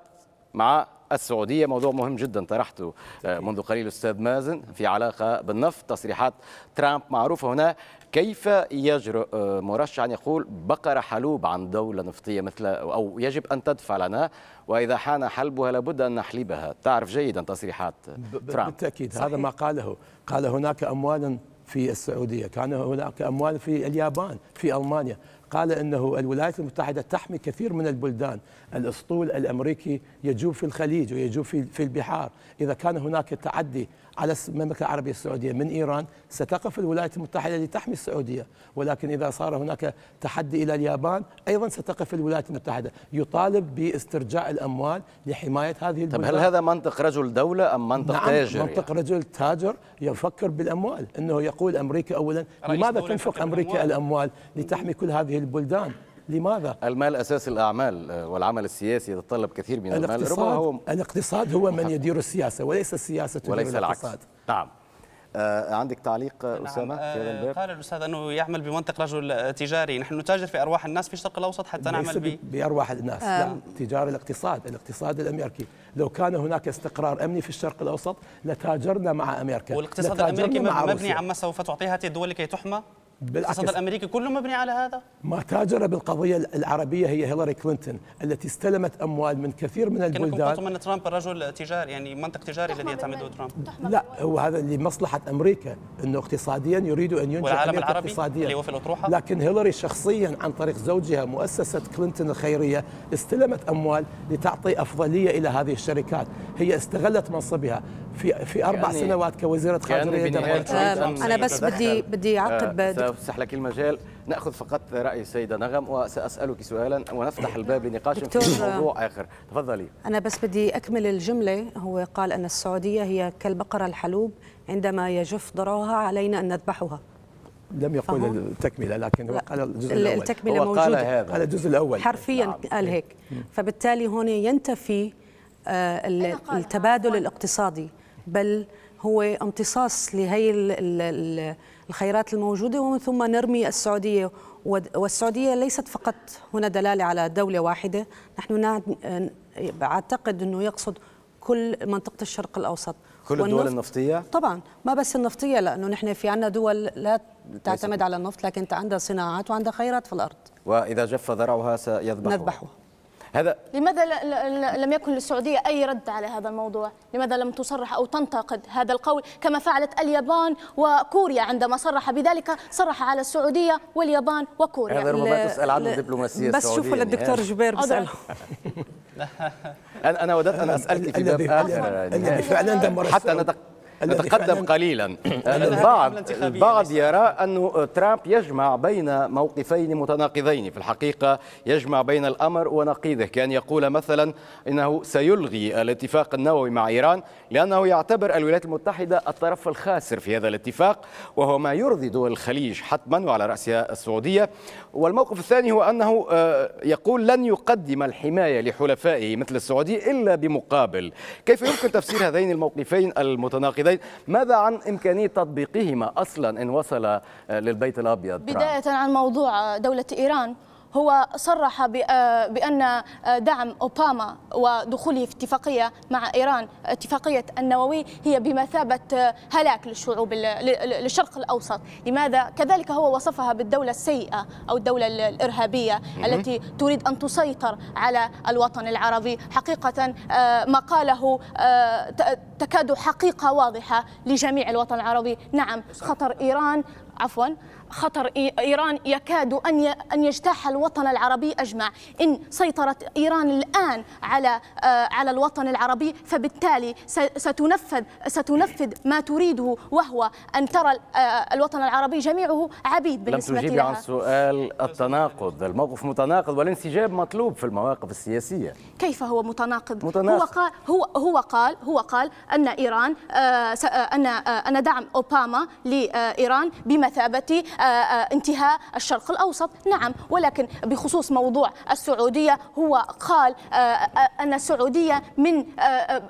مع السعودية موضوع مهم جدا طرحته آه، منذ قليل أستاذ مازن في علاقة بالنفط تصريحات ترامب معروفة هنا كيف يجرؤ آه، مرشح أن يقول بقرة حلوب عن دولة نفطية مثل أو يجب أن تدفع لنا وإذا حان حلبها لابد أن نحلبها تعرف جيدا تصريحات ترامب بالتأكيد صحيح. هذا ما قاله قال هناك أموال في السعودية كان هناك أموال في اليابان في ألمانيا قال انه الولايات المتحده تحمي كثير من البلدان، الاسطول الامريكي يجوب في الخليج ويجوب في البحار، اذا كان هناك تعدي على المملكة العربية السعودية من إيران ستقف الولايات المتحدة لتحمي السعودية ولكن إذا صار هناك تحدي إلى اليابان أيضا ستقف الولايات المتحدة يطالب باسترجاع الأموال لحماية هذه طيب، البلدان طب هل هذا منطق رجل دولة أم منطق نعم تاجر يعني؟ منطق يعني. رجل تاجر يفكر بالأموال أنه يقول أمريكا أولا لماذا تنفق أمريكا الأموال لتحمي كل هذه البلدان لماذا؟ المال أساس الأعمال آه، والعمل السياسي يتطلب كثير من المال ربما هو الاقتصاد هو من يدير السياسة وليس السياسة وليس الاقتصاد العكس. نعم آه، عندك تعليق نعم، اسامه آه، في هذا الباب؟ قال الاستاذ انه يعمل بمنطق رجل تجاري، نحن نتاجر في ارواح الناس في الشرق الاوسط حتى نعمل ب... بارواح الناس، آه. لا تجار الاقتصاد، الاقتصاد الامريكي، لو كان هناك استقرار امني في الشرق الاوسط لتاجرنا مع امريكا والاقتصاد الامريكي مبني عما سوف تعطيها هذه الدول لكي تحمى؟ بالعكس الاقتصاد الامريكي كله مبني على هذا؟ ما تاجر بالقضيه العربيه هي هيلاري كلينتون التي استلمت اموال من كثير من البلدان قلتم ان ترامب رجل تجاري يعني منطق تجاري الذي يعتمده ترامب لا هو هذا لمصلحه امريكا انه اقتصاديا يريد ان ينجح والعالم العربي اقتصاديا اللي هو في الاطروحه لكن هيلاري شخصيا عن طريق زوجها مؤسسه كلينتون الخيريه استلمت اموال لتعطي افضليه الى هذه الشركات هي استغلت منصبها في في اربع يعني سنوات كوزيره خارجيه يعني انا بس بدي بدي اعقب آه، أفسح لك المجال نأخذ فقط رأي السيدة نغم وسأسألك سؤالا ونفتح الباب لنقاش في موضوع آخر تفضلي أنا بس بدي أكمل الجملة هو قال أن السعودية هي كالبقرة الحلوب عندما يجف ضراها علينا أن نذبحها لم يقل التكملة لكن هو قال الجزء الأول التكملة هو موجودة قال هذا قال الجزء الأول حرفيا نعم. قال إيه. هيك فبالتالي هون ينتفي آه، التبادل الاقتصادي بل هو امتصاص لهي الخيرات الموجودة ومن ثم نرمي السعودية والسعودية ليست فقط هنا دلالة على دولة واحدة نحن أعتقد أنه يقصد كل منطقة الشرق الأوسط كل الدول النفطية؟ طبعا ما بس النفطية لأنه نحن في عندنا دول لا تعتمد على النفط لكن عندها صناعات وعندها خيرات في الأرض وإذا جف ذرعها سيذبحها نذبحها هذا لماذا لم يكن للسعودية أي رد على هذا الموضوع؟ لماذا لم تصرح أو تنتقد هذا القول كما فعلت اليابان وكوريا عندما صرح بذلك صرح على السعودية واليابان وكوريا هذا ربما تسأل عنه الدبلوماسية بس شوفوا للدكتور يعني. جبير بسأله أنا أودت أن أسألك في باب آخر فعلا دمر حتى نتقدم قليلا البعض البعض يرى أن ترامب يجمع بين موقفين متناقضين في الحقيقة يجمع بين الأمر ونقيضه كأن يقول مثلا أنه سيلغي الاتفاق النووي مع إيران لأنه يعتبر الولايات المتحدة الطرف الخاسر في هذا الاتفاق وهو ما يرضي دول الخليج حتما وعلى رأسها السعودية والموقف الثاني هو أنه آه، يقول لن يقدم الحماية لحلفائه مثل السعودية إلا بمقابل كيف يمكن تفسير هذين الموقفين المتناقضين النقيضين ماذا عن إمكانية تطبيقهما أصلا إن وصل آه، للبيت الأبيض بداية عن موضوع آه، دولة إيران هو صرح آه، بأن آه، دعم أوباما ودخوله في اتفاقية مع إيران اتفاقية النووي هي بمثابة آه، هلاك للشعوب للشرق الأوسط لماذا؟ كذلك هو وصفها بالدولة السيئة أو الدولة الإرهابية التي تريد أن تسيطر على الوطن العربي حقيقة ما قاله تكاد حقيقة واضحة لجميع الوطن العربي نعم خطر إيران عفوا خطر إيران يكاد أن أن يجتاح الوطن العربي أجمع إن سيطرت إيران الآن على آه، على الوطن العربي فبالتالي ستنفذ ستنفذ ما تريده وهو أن ترى آه، الوطن العربي جميعه عبيد بالنسبة لم تجيبي لها. عن سؤال التناقض الموقف متناقض والانسجاب مطلوب في المواقف السياسية كيف هو متناقض؟ متناقض. هو قال هو هو قال هو قال أن إيران آه، أن أن دعم أوباما لإيران بمثابة آه، آه، انتهاء الشرق الأوسط نعم ولكن بخصوص موضوع السعودية هو قال آه، أن السعودية من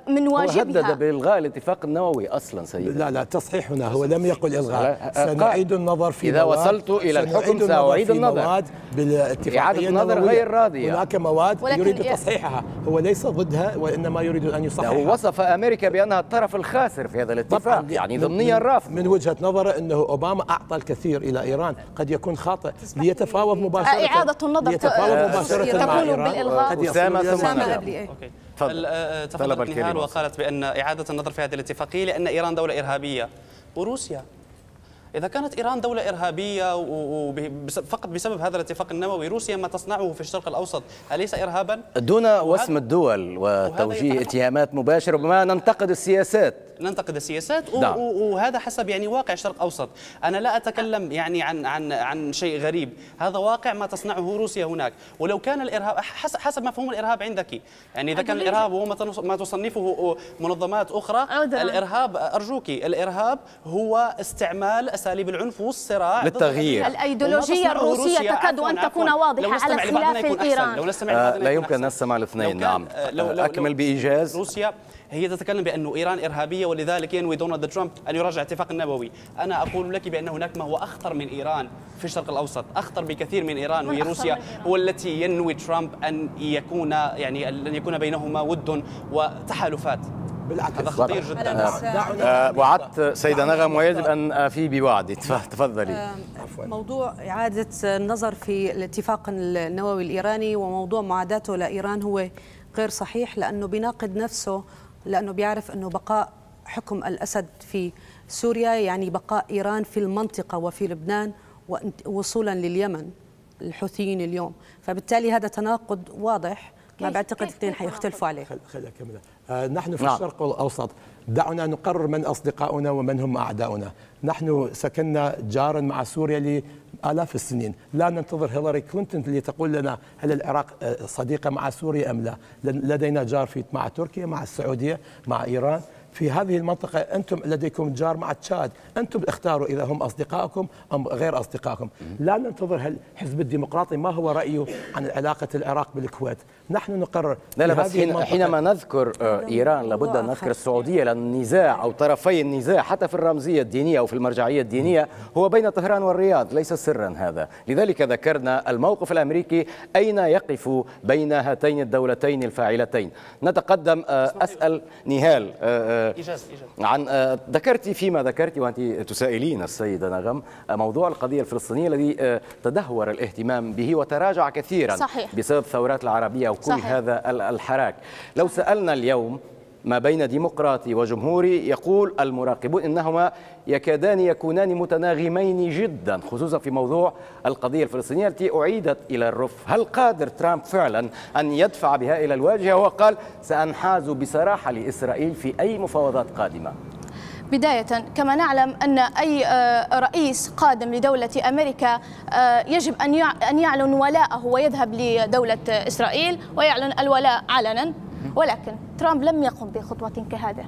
من واجبها هدد بإلغاء الاتفاق النووي أصلا سيدي لا لا تصحيح هنا هو لم يقل إلغاء سنعيد النظر في إذا وصلت إلى الحكم سأعيد النظر مواد بالاتفاقية إعادة النظر غير راضية هناك مواد يريد إيه؟ تصحيحها هو ليس ضدها وإنما يريد أن يصححها هو وصف أمريكا بأنها الطرف الخاسر في هذا الاتفاق يعني ضمنيا رافض من وجهة نظره أنه أوباما أعطى الكثير إلى إلى إيران قد يكون خاطئ ليتفاوض مباشرة إعادة النظر ليتفاوض مباشرة مع إيران قد أسامة ثم إيه؟ تفضلت آه، آه، وقالت بأن إعادة النظر في هذه الاتفاقية لأن إيران دولة إرهابية وروسيا إذا كانت إيران دولة إرهابية فقط بسبب هذا الاتفاق النووي روسيا ما تصنعه في الشرق الأوسط أليس إرهابا؟ دون وسم الدول وتوجيه اتهامات مباشرة ربما ننتقد السياسات ننتقد السياسات نعم. وهذا حسب يعني واقع الشرق الاوسط أنا لا أتكلم يعني عن عن عن شيء غريب هذا واقع ما تصنعه روسيا هناك ولو كان الإرهاب حسب, حسب مفهوم الإرهاب عندك يعني إذا كان الإرهاب هو ما تصنفه منظمات أخرى الإرهاب أرجوك الإرهاب هو استعمال اساليب العنف والصراع للتغيير الايديولوجيه الروسيه تكاد ان تكون واضحه على خلاف الايران لو نستمع آه لا يمكن نستمع الاثنين نعم آه، لو آه، لو اكمل لو بايجاز روسيا هي تتكلم بأن إيران إرهابية ولذلك ينوي دونالد ترامب أن يراجع اتفاق النووي أنا أقول لك بأن هناك ما هو أخطر من إيران في الشرق الأوسط أخطر بكثير من إيران وهي روسيا والتي ينوي ترامب أن يكون يعني أن يكون بينهما ود وتحالفات بالعكس هذا خطير جدا آه. آه، وعدت سيده نغم ويجب ان افي بوعدي تفضلي آه، موضوع اعاده النظر في الاتفاق النووي الايراني وموضوع معاداته لايران هو غير صحيح لانه بيناقض نفسه لانه بيعرف انه بقاء حكم الاسد في سوريا يعني بقاء ايران في المنطقه وفي لبنان وصولا لليمن الحوثيين اليوم فبالتالي هذا تناقض واضح ما بعتقد الاثنين حيختلفوا عليه خليها اكمل آه، نحن في نعم. الشرق الأوسط دعنا نقرر من أصدقاؤنا ومن هم أعداؤنا نحن سكننا جارا مع سوريا لآلاف السنين لا ننتظر هيلاري كلينتون لتقول لنا هل العراق آه، صديقة مع سوريا أم لا لدينا جار في مع تركيا مع السعودية مع إيران في هذه المنطقة أنتم لديكم جار مع تشاد أنتم اختاروا إذا هم أصدقائكم أم غير أصدقائكم لا ننتظر هل حزب الديمقراطي ما هو رأيه عن علاقة العراق بالكويت نحن نقرر لا لا بس حين حينما نذكر آه، إيران لابد أن نذكر السعودية لأن النزاع أو طرفي النزاع حتى في الرمزية الدينية أو في المرجعية الدينية هو بين طهران والرياض ليس سرا هذا لذلك ذكرنا الموقف الأمريكي أين يقف بين هاتين الدولتين الفاعلتين نتقدم آه، أسأل نهال آه، إجازة إجازة. عن آه، ذكرتي فيما ذكرتي وأنت تسائلين السيدة نغم آه، موضوع القضية الفلسطينية الذي آه، تدهور الاهتمام به وتراجع كثيرا صحيح. بسبب الثورات العربية وكل صحيح. هذا الحراك لو سألنا اليوم ما بين ديمقراطي وجمهوري يقول المراقبون إنهما يكادان يكونان متناغمين جدا خصوصا في موضوع القضية الفلسطينية التي أعيدت إلى الرف هل قادر ترامب فعلا أن يدفع بها إلى الواجهة وقال سأنحاز بصراحة لإسرائيل في أي مفاوضات قادمة بداية كما نعلم أن أي آه، رئيس قادم لدولة أمريكا آه، يجب أن يعلن ولاءه ويذهب لدولة إسرائيل ويعلن الولاء علنا ولكن ترامب لم يقم بخطوة كهذه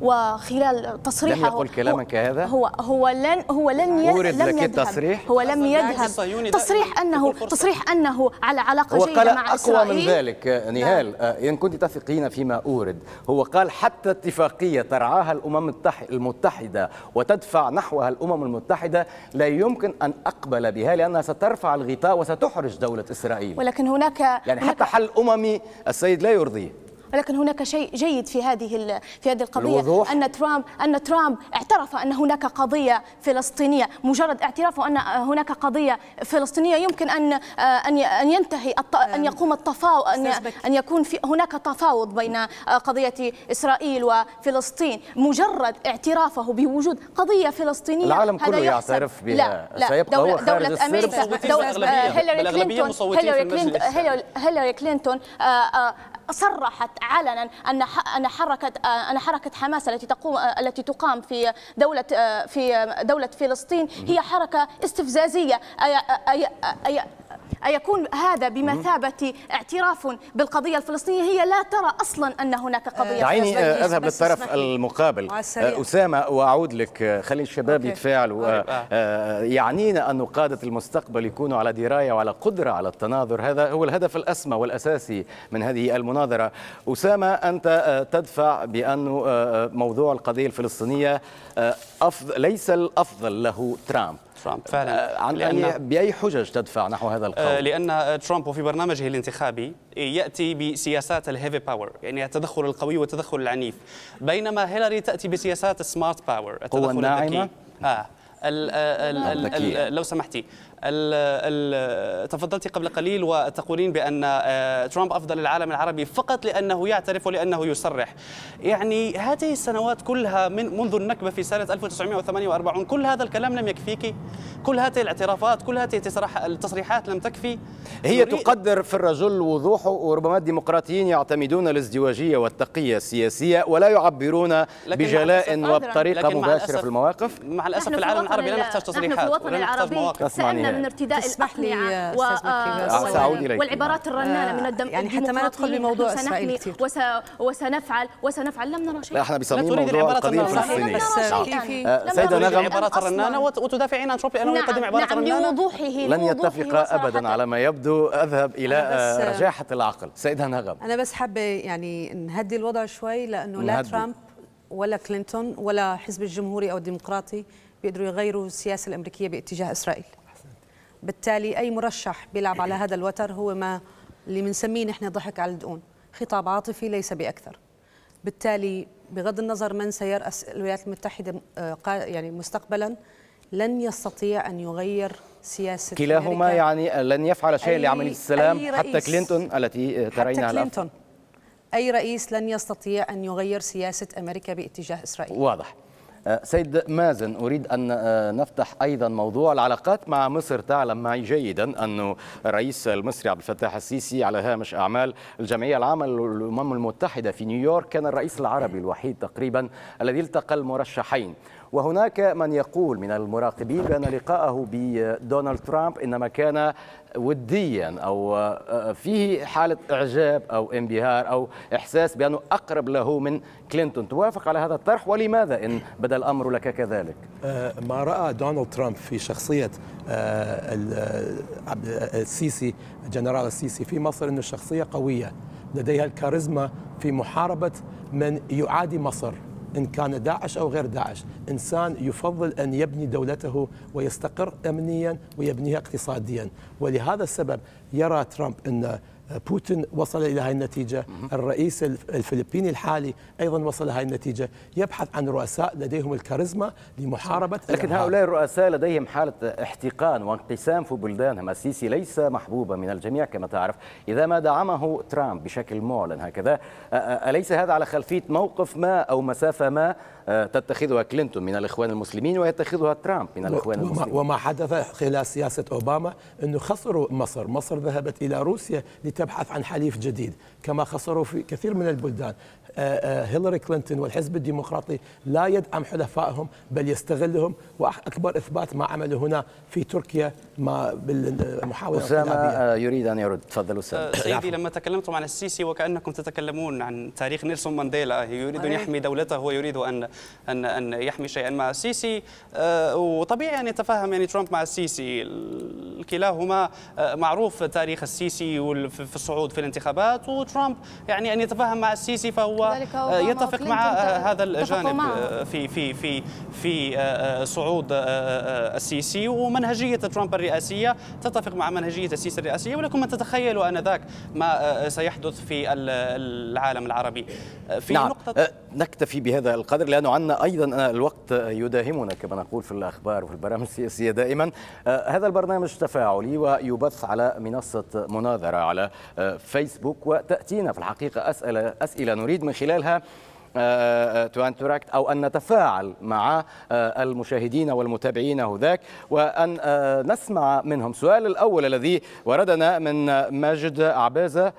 وخلال تصريحه لم يقل كلاما كهذا هو هو لن هو لن ورد لم يذهب هو لم يذهب تصريح انه تصريح انه على علاقه جيده مع هو اسرائيل اقوى من ذلك آه، نعم. نهال آه، ان كنت تثقين فيما اورد هو قال حتى اتفاقيه ترعاها الامم المتحده وتدفع نحوها الامم المتحده لا يمكن ان اقبل بها لانها سترفع الغطاء وستحرج دوله اسرائيل ولكن هناك يعني هناك حتى حل اممي السيد لا يرضيه ولكن هناك شيء جيد في هذه في هذه القضيه الوضوح. ان ترامب ان ترامب اعترف ان هناك قضيه فلسطينيه مجرد اعترافه ان هناك قضيه فلسطينيه يمكن ان آه، ان ان ينتهي ان نعم. يقوم التفاوض ان ان يكون في هناك تفاوض بين آه، قضيه اسرائيل وفلسطين مجرد اعترافه بوجود قضيه فلسطينيه العالم كله يعترف بها لا لا سيبقى دولة, هو دولة امريكا دولة آه، هيلاري كلينتون هيلاري كلينتون هيلاري كلينتون صرحت علنا ان ان حركه ان حركه حماس التي تقوم التي تقام في دوله في دوله فلسطين هي حركه استفزازيه أي أي أي أي أيكون هذا بمثابة اعتراف بالقضية الفلسطينية هي لا ترى أصلا أن هناك قضية دعيني آه، أذهب للطرف المقابل آه، أسامة وأعود لك آه، خلي الشباب يتفاعلوا طيب. يعنينا أن قادة المستقبل يكونوا على دراية وعلى قدرة على التناظر هذا هو الهدف الأسمى والأساسي من هذه المناظرة أسامة أنت تدفع بأن موضوع القضية الفلسطينية أفضل ليس الأفضل له ترامب ترامب فعلا آه، عن لأن أي بأي حجج تدفع نحو هذا القول؟ آه، لأن ترامب وفي برنامجه الانتخابي يأتي بسياسات الهيفي باور يعني التدخل القوي والتدخل العنيف بينما هيلاري تأتي بسياسات السمارت باور التدخل الذكي آه, آه، نعم. لو سمحتي تفضلت قبل قليل وتقولين بأن آه، ترامب أفضل العالم العربي فقط لأنه يعترف ولأنه يصرح يعني هذه السنوات كلها من منذ النكبة في سنة 1948 كل هذا الكلام لم يكفيك كل هذه الاعترافات كل هذه التصريحات لم تكفي هي تقدر في الرجل وضوحه وربما الديمقراطيين يعتمدون الازدواجية والتقية السياسية ولا يعبرون بجلاء وبطريقة مباشرة في المواقف مع الأسف العالم العربي لا نحتاج تصريحات نحن في الوطن العربي مواقف. من ارتداء الاقنعه آه، وال... والعبارات الرنانه من الدم يعني حتى ما ندخل بموضوع اسرائيل كثير وس... وسنفعل وسنفعل لم نرى شيء لا احنا بنسميه موضوع القضيه الفلسطينيه نعم. نعم. آه، سيده نغم العبارات الرنانه وتدافعين عن تروب لانه يقدم نعم. عبارات رنانه بوضوحه لن يتفق ابدا على ما يبدو اذهب الى آه، رجاحه العقل سيده نغم انا بس حابه يعني نهدي الوضع شوي لانه لا ترامب ولا كلينتون ولا حزب الجمهوري او الديمقراطي بيقدروا يغيروا السياسه الامريكيه باتجاه اسرائيل بالتالي أي مرشح بيلعب على هذا الوتر هو ما اللي بنسميه نحن ضحك على الدقون خطاب عاطفي ليس بأكثر بالتالي بغض النظر من سيرأس الولايات المتحدة آه، يعني مستقبلا لن يستطيع أن يغير سياسة كلاهما يعني لن يفعل شيء لعمل السلام حتى كلينتون التي ترينا حتى كلينتون أي رئيس لن يستطيع أن يغير سياسة أمريكا باتجاه إسرائيل واضح آه، سيد مازن أريد أن آه، نفتح أيضا موضوع العلاقات مع مصر تعلم معي جيدا أن الرئيس المصري عبد الفتاح السيسي على هامش أعمال الجمعية العامة للأمم المتحدة في نيويورك كان الرئيس العربي الوحيد تقريبا الذي التقى المرشحين وهناك من يقول من المراقبين بأن لقاءه بدونالد ترامب إنما كان وديا أو آه، آه، فيه حالة إعجاب أو انبهار أو إحساس بأنه أقرب له من كلينتون توافق على هذا الطرح ولماذا إن بدا الأمر لك كذلك آه، ما رأى دونالد ترامب في شخصية السيسي جنرال السيسي في مصر أنه شخصية قوية لديها الكاريزما في محاربة من يعادي مصر إن كان داعش أو غير داعش إنسان يفضل أن يبني دولته ويستقر أمنيا ويبنيها اقتصاديا ولهذا السبب يرى ترامب أن بوتين وصل إلى هذه النتيجة الرئيس الفلبيني الحالي أيضا وصل الى هذه النتيجة يبحث عن رؤساء لديهم الكاريزما لمحاربة لكن الأنهار. هؤلاء الرؤساء لديهم حالة احتقان وانقسام في بلدانهم السيسي ليس محبوبا من الجميع كما تعرف إذا ما دعمه ترامب بشكل معلن هكذا أليس هذا على خلفية موقف ما أو مسافة ما تتخذها كلينتون من الاخوان المسلمين ويتخذها ترامب من الاخوان المسلمين وما حدث خلال سياسه اوباما انه خسروا مصر، مصر ذهبت الى روسيا لتبحث عن حليف جديد كما خسروا في كثير من البلدان آه، آه، هيلاري كلينتون والحزب الديمقراطي لا يدعم حلفائهم بل يستغلهم واكبر اثبات ما عمله هنا في تركيا ما بالمحاوله اسامه آه، يريد ان يرد تفضل اسامه سيدي لما تكلمتم عن السيسي وكانكم تتكلمون عن تاريخ نيلسون مانديلا يريد ان يحمي دولته ويريد ان ان ان يحمي شيئا مع السيسي آه، وطبيعي ان يتفاهم يعني ترامب مع السيسي كلاهما آه، معروف تاريخ السيسي في الصعود في الانتخابات وترامب يعني ان يتفاهم مع السيسي فهو آه، يتفق مع آه، هذا الجانب في في في في صعود السيسي ومنهجيه ترامب الرئاسيه تتفق مع منهجيه السيسي الرئاسيه ولكم ان تتخيلوا انذاك ما سيحدث في العالم العربي في نعم. نقطه نكتفي بهذا القدر لانه عندنا ايضا الوقت يداهمنا كما نقول في الاخبار وفي البرامج السياسيه دائما هذا البرنامج اشتفى تفاعلي ويبث على منصة مناظرة على آه، فيسبوك وتأتينا في الحقيقة أسئلة, أسئلة نريد من خلالها تو آه، انتراكت آه، او ان نتفاعل مع آه، المشاهدين والمتابعين هذاك وان نسمع منهم السؤال الاول الذي وردنا من ماجد عبازه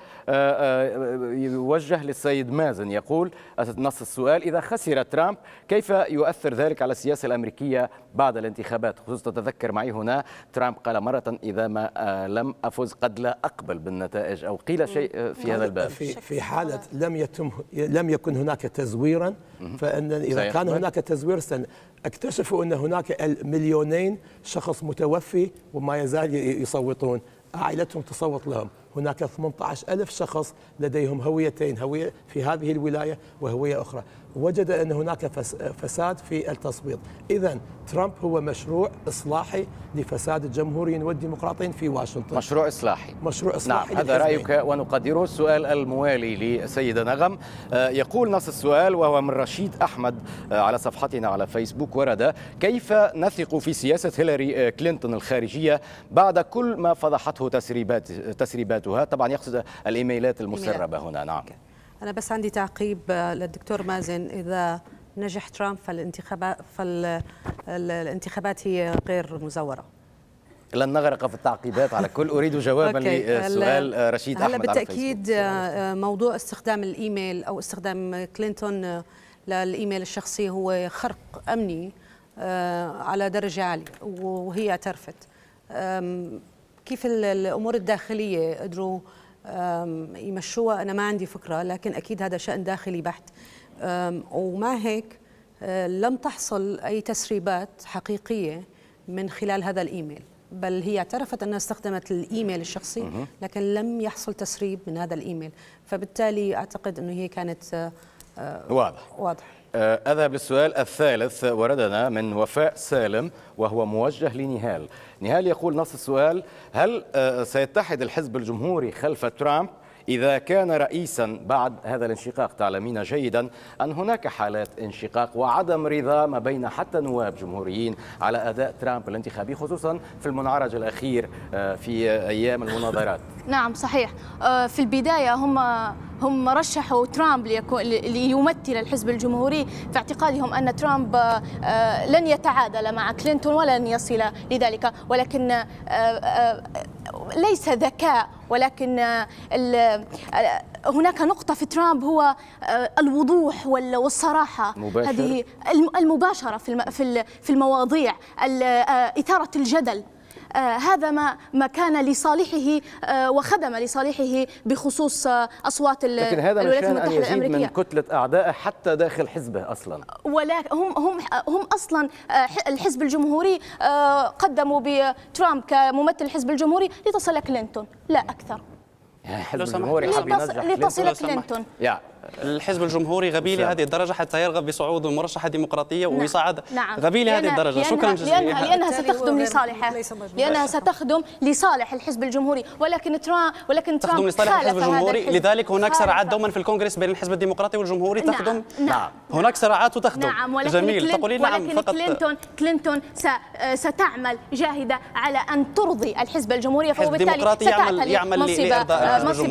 يوجه للسيد مازن يقول نص السؤال اذا خسر ترامب كيف يؤثر ذلك على السياسه الامريكيه بعد الانتخابات خصوصا تتذكر معي هنا ترامب قال مره اذا ما لم افز قد لا اقبل بالنتائج او قيل شيء في هذا الباب في, في حاله لم يتم لم يكن هناك تزويرا فان اذا كان هناك تزوير سن اكتشفوا ان هناك المليونين شخص متوفي وما يزال يصوتون عائلتهم تصوت لهم هناك 18 ألف شخص لديهم هويتين هوية في هذه الولاية وهوية أخرى وجد أن هناك فساد في التصويت إذا ترامب هو مشروع إصلاحي لفساد الجمهوريين والديمقراطيين في واشنطن مشروع إصلاحي مشروع إصلاحي نعم هذا رأيك ونقدره السؤال الموالي لسيدة نغم آه، يقول نص السؤال وهو من رشيد أحمد آه، على صفحتنا على فيسبوك ورد كيف نثق في سياسة هيلاري آه، كلينتون الخارجية بعد كل ما فضحته تسريبات تسريباتها طبعا يقصد الإيميلات المسربة هنا نعم أنا بس عندي تعقيب آه، للدكتور مازن إذا نجح ترامب فالانتخابات فالانتخابات هي غير مزوره لن نغرق في التعقيبات على كل اريد جوابا لسؤال آه، آه، رشيد هلا احمد بالتاكيد موضوع استخدام الايميل او استخدام كلينتون للايميل الشخصي هو خرق امني على درجه عاليه وهي اعترفت كيف الامور الداخليه قدروا يمشوها انا ما عندي فكره لكن اكيد هذا شان داخلي بحت ومع هيك أه، لم تحصل اي تسريبات حقيقيه من خلال هذا الايميل بل هي اعترفت انها استخدمت الايميل الشخصي لكن لم يحصل تسريب من هذا الايميل فبالتالي اعتقد انه هي كانت أه، أه، واضح واضح آه، أذهب للسؤال الثالث وردنا من وفاء سالم وهو موجه لنهال نهال يقول نص السؤال هل آه، سيتحد الحزب الجمهوري خلف ترامب إذا كان رئيسا بعد هذا الانشقاق تعلمين جيدا أن هناك حالات انشقاق وعدم رضا ما بين حتى نواب جمهوريين على أداء ترامب الانتخابي خصوصا في المنعرج الأخير آه، في أيام المناظرات نعم صحيح في البداية هم هم رشحوا ترامب ليمثل الحزب الجمهوري في اعتقادهم أن ترامب آه، آه، لن يتعادل مع كلينتون ولن يصل لذلك ولكن آه، ليس ذكاء ولكن هناك نقطة في ترامب هو الوضوح والصراحة مباشر. هذه المباشرة في المواضيع إثارة الجدل آه، هذا ما ما كان لصالحه آه، وخدم لصالحه بخصوص آه، اصوات لكن هذا الولايات المتحده أن يزيد الامريكيه من كتله اعدائه حتى داخل حزبه اصلا ولكن هم هم هم اصلا الحزب الجمهوري قدموا بترامب كممثل الحزب الجمهوري لتصل كلينتون لا اكثر الحزب الجمهوري لتصل كلينتون الحزب الجمهوري غبي لهذه الدرجه حتى يرغب بصعود مرشحه ديمقراطيه نعم. ويصعد نعم. غبي لهذه الدرجه لأنها شكرا جزيلا لأنها, لانها ستخدم لصالحه لانها ستخدم لصالح الحزب الجمهوري ولكن ترامب ولكن ترامب تخدم لصالح الحزب الجمهوري لذلك هناك صراعات دوما في الكونغرس بين الحزب الديمقراطي والجمهوري نعم. تخدم نعم, نعم. هناك صراعات وتخدم نعم ولكن جميل تقولين نعم ولكن فقط كلينتون كلينتون آه، ستعمل جاهده على ان ترضي الحزب الجمهوري فهو بالتالي ستعمل يعمل منصب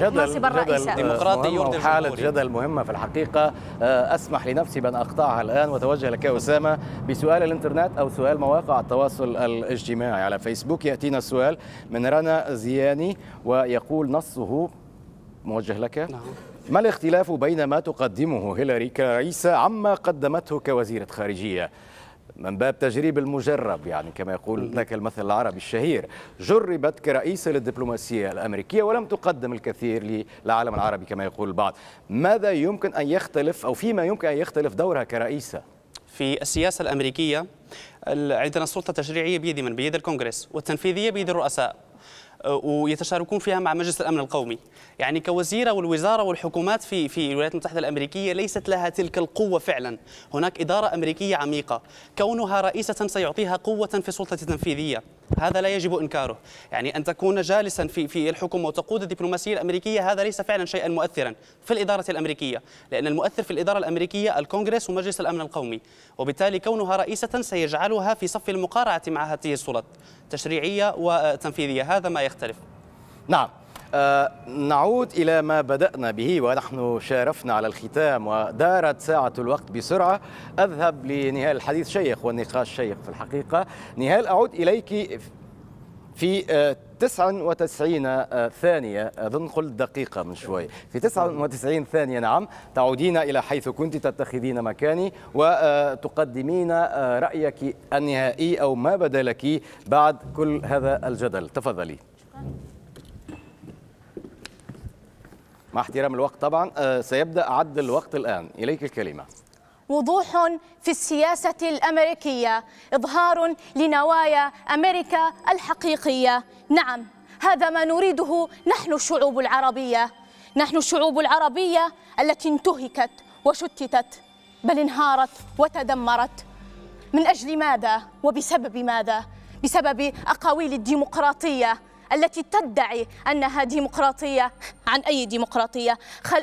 منصب الرئيس الديمقراطي يرضي حالة جدل مهمة في الحقيقة آه، أسمح لنفسي بأن أقطعها الآن وأتوجه لك أسامة بسؤال الإنترنت أو سؤال مواقع التواصل الاجتماعي على فيسبوك يأتينا السؤال من رنا زياني ويقول نصه موجه لك نعم. ما الاختلاف بين ما تقدمه هيلاري كرئيسة عما قدمته كوزيرة خارجية من باب تجريب المجرب يعني كما يقول ذاك المثل العربي الشهير جربت كرئيسة للدبلوماسية الأمريكية ولم تقدم الكثير للعالم العربي كما يقول البعض ماذا يمكن أن يختلف أو فيما يمكن أن يختلف دورها كرئيسة في السياسة الأمريكية عندنا السلطة التشريعية بيد من؟ بيد الكونغرس والتنفيذية بيد الرؤساء آه، ويتشاركون فيها مع مجلس الامن القومي يعني كوزيره والوزاره والحكومات في في الولايات المتحده الامريكيه ليست لها تلك القوه فعلا هناك اداره امريكيه عميقه كونها رئيسه سيعطيها قوه في السلطه التنفيذيه هذا لا يجب انكاره، يعني ان تكون جالسا في في الحكم وتقود الدبلوماسيه الامريكيه هذا ليس فعلا شيئا مؤثرا في الاداره الامريكيه، لان المؤثر في الاداره الامريكيه الكونغرس ومجلس الامن القومي، وبالتالي كونها رئيسه سيجعلها في صف المقارعه مع هذه السلطات، تشريعيه وتنفيذيه، هذا ما يختلف. نعم. آه، نعود إلى ما بدأنا به ونحن شارفنا على الختام ودارت ساعة الوقت بسرعة أذهب لنهال الحديث شيق والنقاش شيق في الحقيقة نهال أعود إليك في 99 آه، آه، ثانية أظن قلت دقيقة من شوي في 99 ثانية نعم تعودين إلى حيث كنت تتخذين مكاني وتقدمين رأيك النهائي أو ما بدا لك بعد كل هذا الجدل تفضلي شكرا. مع احترام الوقت طبعا آه، سيبدأ عد الوقت الآن إليك الكلمة وضوح في السياسة الأمريكية إظهار لنوايا أمريكا الحقيقية نعم هذا ما نريده نحن الشعوب العربية نحن الشعوب العربية التي انتهكت وشتتت بل انهارت وتدمرت من أجل ماذا وبسبب ماذا بسبب أقاويل الديمقراطية التي تدعي أنها ديمقراطية عن أي ديمقراطية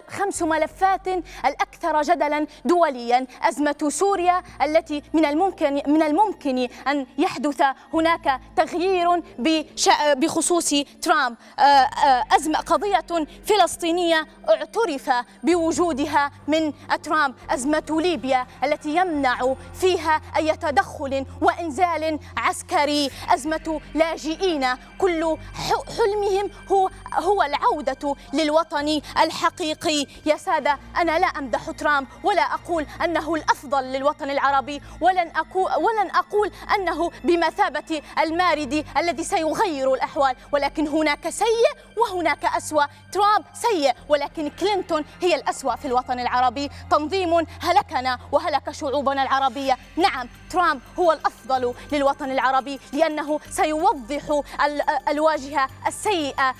خمس ملفات الأكثر جدلا دوليا أزمة سوريا التي من الممكن من الممكن أن يحدث هناك تغيير بخصوص ترامب آه، آه، أزمة قضية فلسطينية اعترف بوجودها من ترامب أزمة ليبيا التي يمنع فيها أي تدخل وإنزال عسكري أزمة لاجئين كل حلمهم هو هو العودة للوطن الحقيقي يا سادة أنا لا أمدح ترامب ولا أقول أنه الأفضل للوطن العربي ولن أقول, ولن أقول أنه بمثابة المارد الذي سيغير الأحوال ولكن هناك سيء وهناك أسوأ ترامب سيء ولكن كلينتون هي الأسوأ في الوطن العربي تنظيم هلكنا وهلك شعوبنا العربية نعم ترامب هو الأفضل للوطن العربي لأنه سيوضح الواجب الواجهة السيئة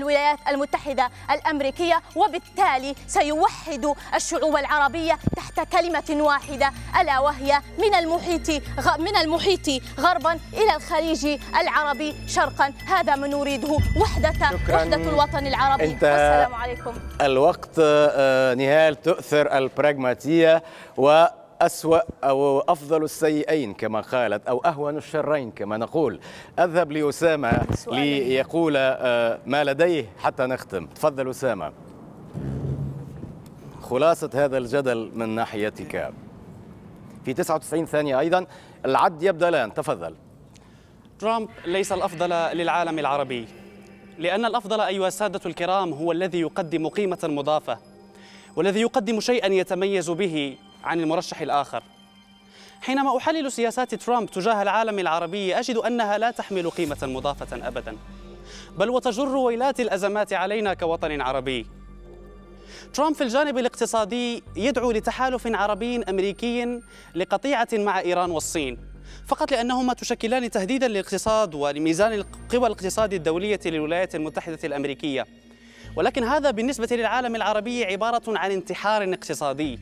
للولايات المتحدة الأمريكية وبالتالي سيوحد الشعوب العربية تحت كلمة واحدة ألا وهي من المحيط من المحيط غربا إلى الخليج العربي شرقا هذا ما نريده وحدة وحدة الوطن العربي انت والسلام عليكم الوقت آه، نهال تؤثر البراغماتية و أسوأ أو أفضل السيئين كما قالت أو أهون الشرين كما نقول أذهب لأسامة ليقول يعني. آه، ما لديه حتى نختم تفضل أسامة خلاصة هذا الجدل من ناحيتك في 99 ثانية أيضا العد يبدأ الآن تفضل ترامب ليس الأفضل للعالم العربي لأن الأفضل أيها السادة الكرام هو الذي يقدم قيمة مضافة والذي يقدم شيئا يتميز به عن المرشح الآخر حينما أحلل سياسات ترامب تجاه العالم العربي أجد أنها لا تحمل قيمة مضافة أبدا بل وتجر ويلات الأزمات علينا كوطن عربي ترامب في الجانب الاقتصادي يدعو لتحالف عربي أمريكي لقطيعة مع إيران والصين فقط لأنهما تشكلان تهديدا للاقتصاد ولميزان القوى الاقتصاد الدولية للولايات المتحدة الأمريكية ولكن هذا بالنسبة للعالم العربي عبارة عن انتحار اقتصادي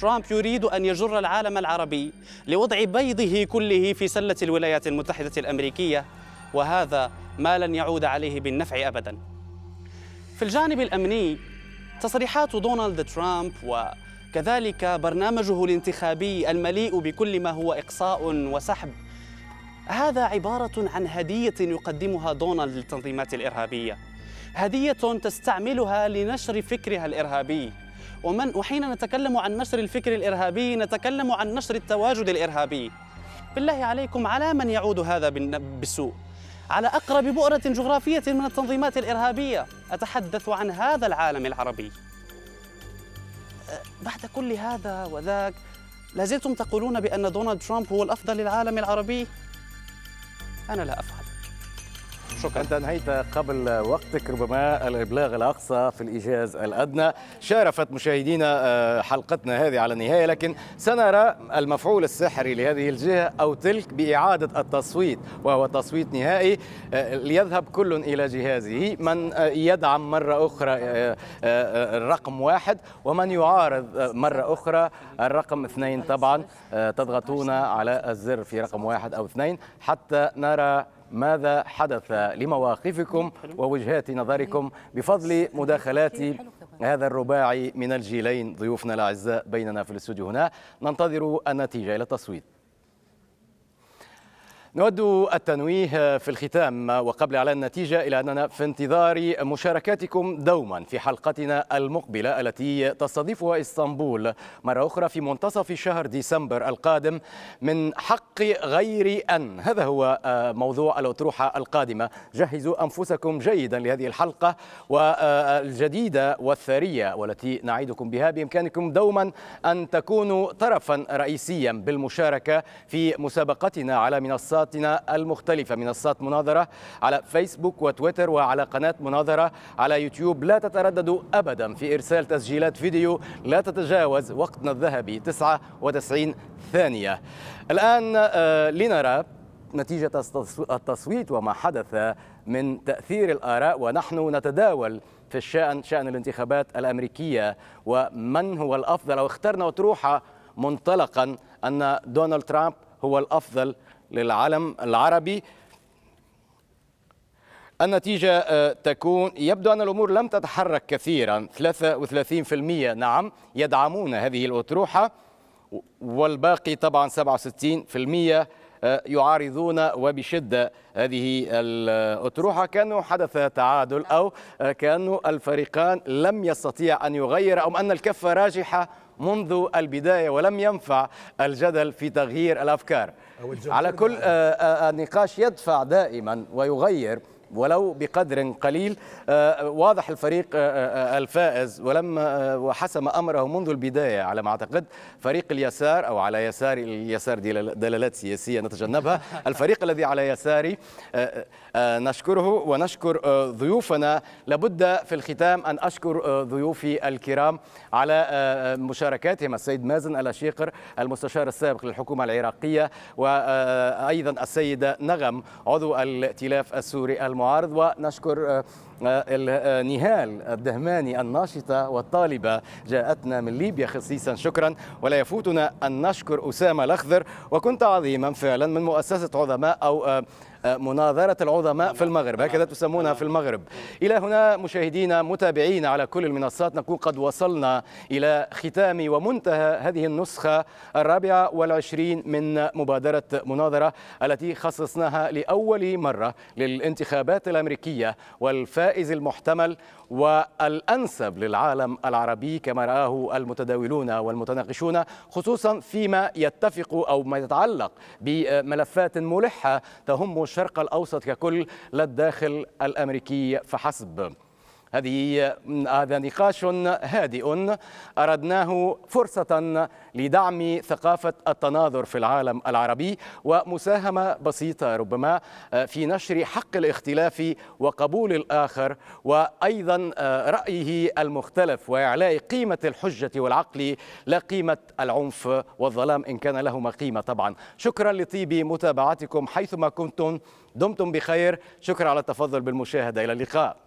ترامب يريد أن يجر العالم العربي لوضع بيضه كله في سلة الولايات المتحدة الأمريكية وهذا ما لن يعود عليه بالنفع أبدا في الجانب الأمني تصريحات دونالد ترامب وكذلك برنامجه الانتخابي المليء بكل ما هو إقصاء وسحب هذا عبارة عن هدية يقدمها دونالد للتنظيمات الإرهابية هدية تستعملها لنشر فكرها الإرهابي ومن وحين نتكلم عن نشر الفكر الإرهابي نتكلم عن نشر التواجد الإرهابي بالله عليكم على من يعود هذا بالسوء على أقرب بؤرة جغرافية من التنظيمات الإرهابية أتحدث عن هذا العالم العربي أه، بعد كل هذا وذاك لازلتم تقولون بأن دونالد ترامب هو الأفضل للعالم العربي؟ أنا لا افعل شكرا أنت أنهيت قبل وقتك ربما الإبلاغ الأقصى في الإيجاز الأدنى شارفت مشاهدينا آه، حلقتنا هذه على النهاية لكن سنرى المفعول السحري لهذه الجهة أو تلك بإعادة التصويت وهو تصويت نهائي آه، ليذهب كل إلى جهازه من آه، يدعم مرة أخرى الرقم واحد ومن يعارض مرة أخرى الرقم اثنين طبعا تضغطون على الزر في رقم واحد أو اثنين حتى نرى ماذا حدث لمواقفكم ووجهات نظركم بفضل مداخلات هذا الرباعي من الجيلين ضيوفنا الأعزاء بيننا في الاستوديو هنا ننتظر النتيجة إلى التصويت نود التنويه في الختام وقبل اعلان النتيجه الى اننا في انتظار مشاركاتكم دوما في حلقتنا المقبله التي تستضيفها اسطنبول مره اخرى في منتصف شهر ديسمبر القادم من حق غير ان هذا هو آه، موضوع الاطروحه القادمه جهزوا انفسكم جيدا لهذه الحلقه والجديده والثريه والتي نعيدكم بها بامكانكم دوما ان تكونوا طرفا رئيسيا بالمشاركه في مسابقتنا على منصات منصاتنا المختلفة منصات مناظرة على فيسبوك وتويتر وعلى قناة مناظرة على يوتيوب لا تترددوا أبدا في إرسال تسجيلات فيديو لا تتجاوز وقتنا الذهبي 99 ثانية الآن آه، لنرى نتيجة التصويت وما حدث من تأثير الآراء ونحن نتداول في الشأن شأن الانتخابات الأمريكية ومن هو الأفضل أو اخترنا أطروحة منطلقا أن دونالد ترامب هو الأفضل للعالم العربي النتيجة آه، تكون يبدو أن الأمور لم تتحرك كثيرا 33% نعم يدعمون هذه الأطروحة والباقي طبعا 67% آه، يعارضون وبشدة هذه الأطروحة كأنه حدث تعادل أو آه، كأنه الفريقان لم يستطيع أن يغير أو أن الكفة راجحة منذ البداية ولم ينفع الجدل في تغيير الأفكار على كل النقاش آه، آه، آه، يدفع دائما ويغير ولو بقدر قليل آه، واضح الفريق آه، آه، الفائز ولما وحسم امره منذ البدايه على ما اعتقد فريق اليسار او على يسار اليسار دي دلالات سياسيه نتجنبها الفريق الذي على يساري نشكره ونشكر ضيوفنا لابد في الختام ان اشكر ضيوفي الكرام على مشاركاتهم السيد مازن الاشيقر المستشار السابق للحكومه العراقيه وايضا السيده نغم عضو الائتلاف السوري الم... المعارض ونشكر نهال الدهماني الناشطة والطالبة جاءتنا من ليبيا خصيصا شكرا ولا يفوتنا أن نشكر أسامة الأخضر وكنت عظيما فعلا من مؤسسة عظماء أو آه، آه، مناظرة العظماء في المغرب هكذا تسمونها في المغرب إلى هنا مشاهدينا متابعينا على كل المنصات نكون قد وصلنا إلى ختام ومنتهى هذه النسخة الرابعة والعشرين من مبادرة مناظرة التي خصصناها لأول مرة للانتخابات الأمريكية والفاتحة الفائز المحتمل والأنسب للعالم العربي كما رآه المتداولون والمتناقشون خصوصا فيما يتفق أو ما يتعلق بملفات ملحة تهم الشرق الأوسط ككل لا الداخل الأمريكي فحسب هذه هذا نقاش هادئ أردناه فرصة لدعم ثقافة التناظر في العالم العربي ومساهمة بسيطة ربما آه، في نشر حق الاختلاف وقبول الآخر وأيضا آه، رأيه المختلف وإعلاء قيمة الحجة والعقل لا قيمة العنف والظلام إن كان لهما قيمة طبعا شكرا لطيب متابعتكم حيثما كنتم دمتم بخير شكرا على التفضل بالمشاهدة إلى اللقاء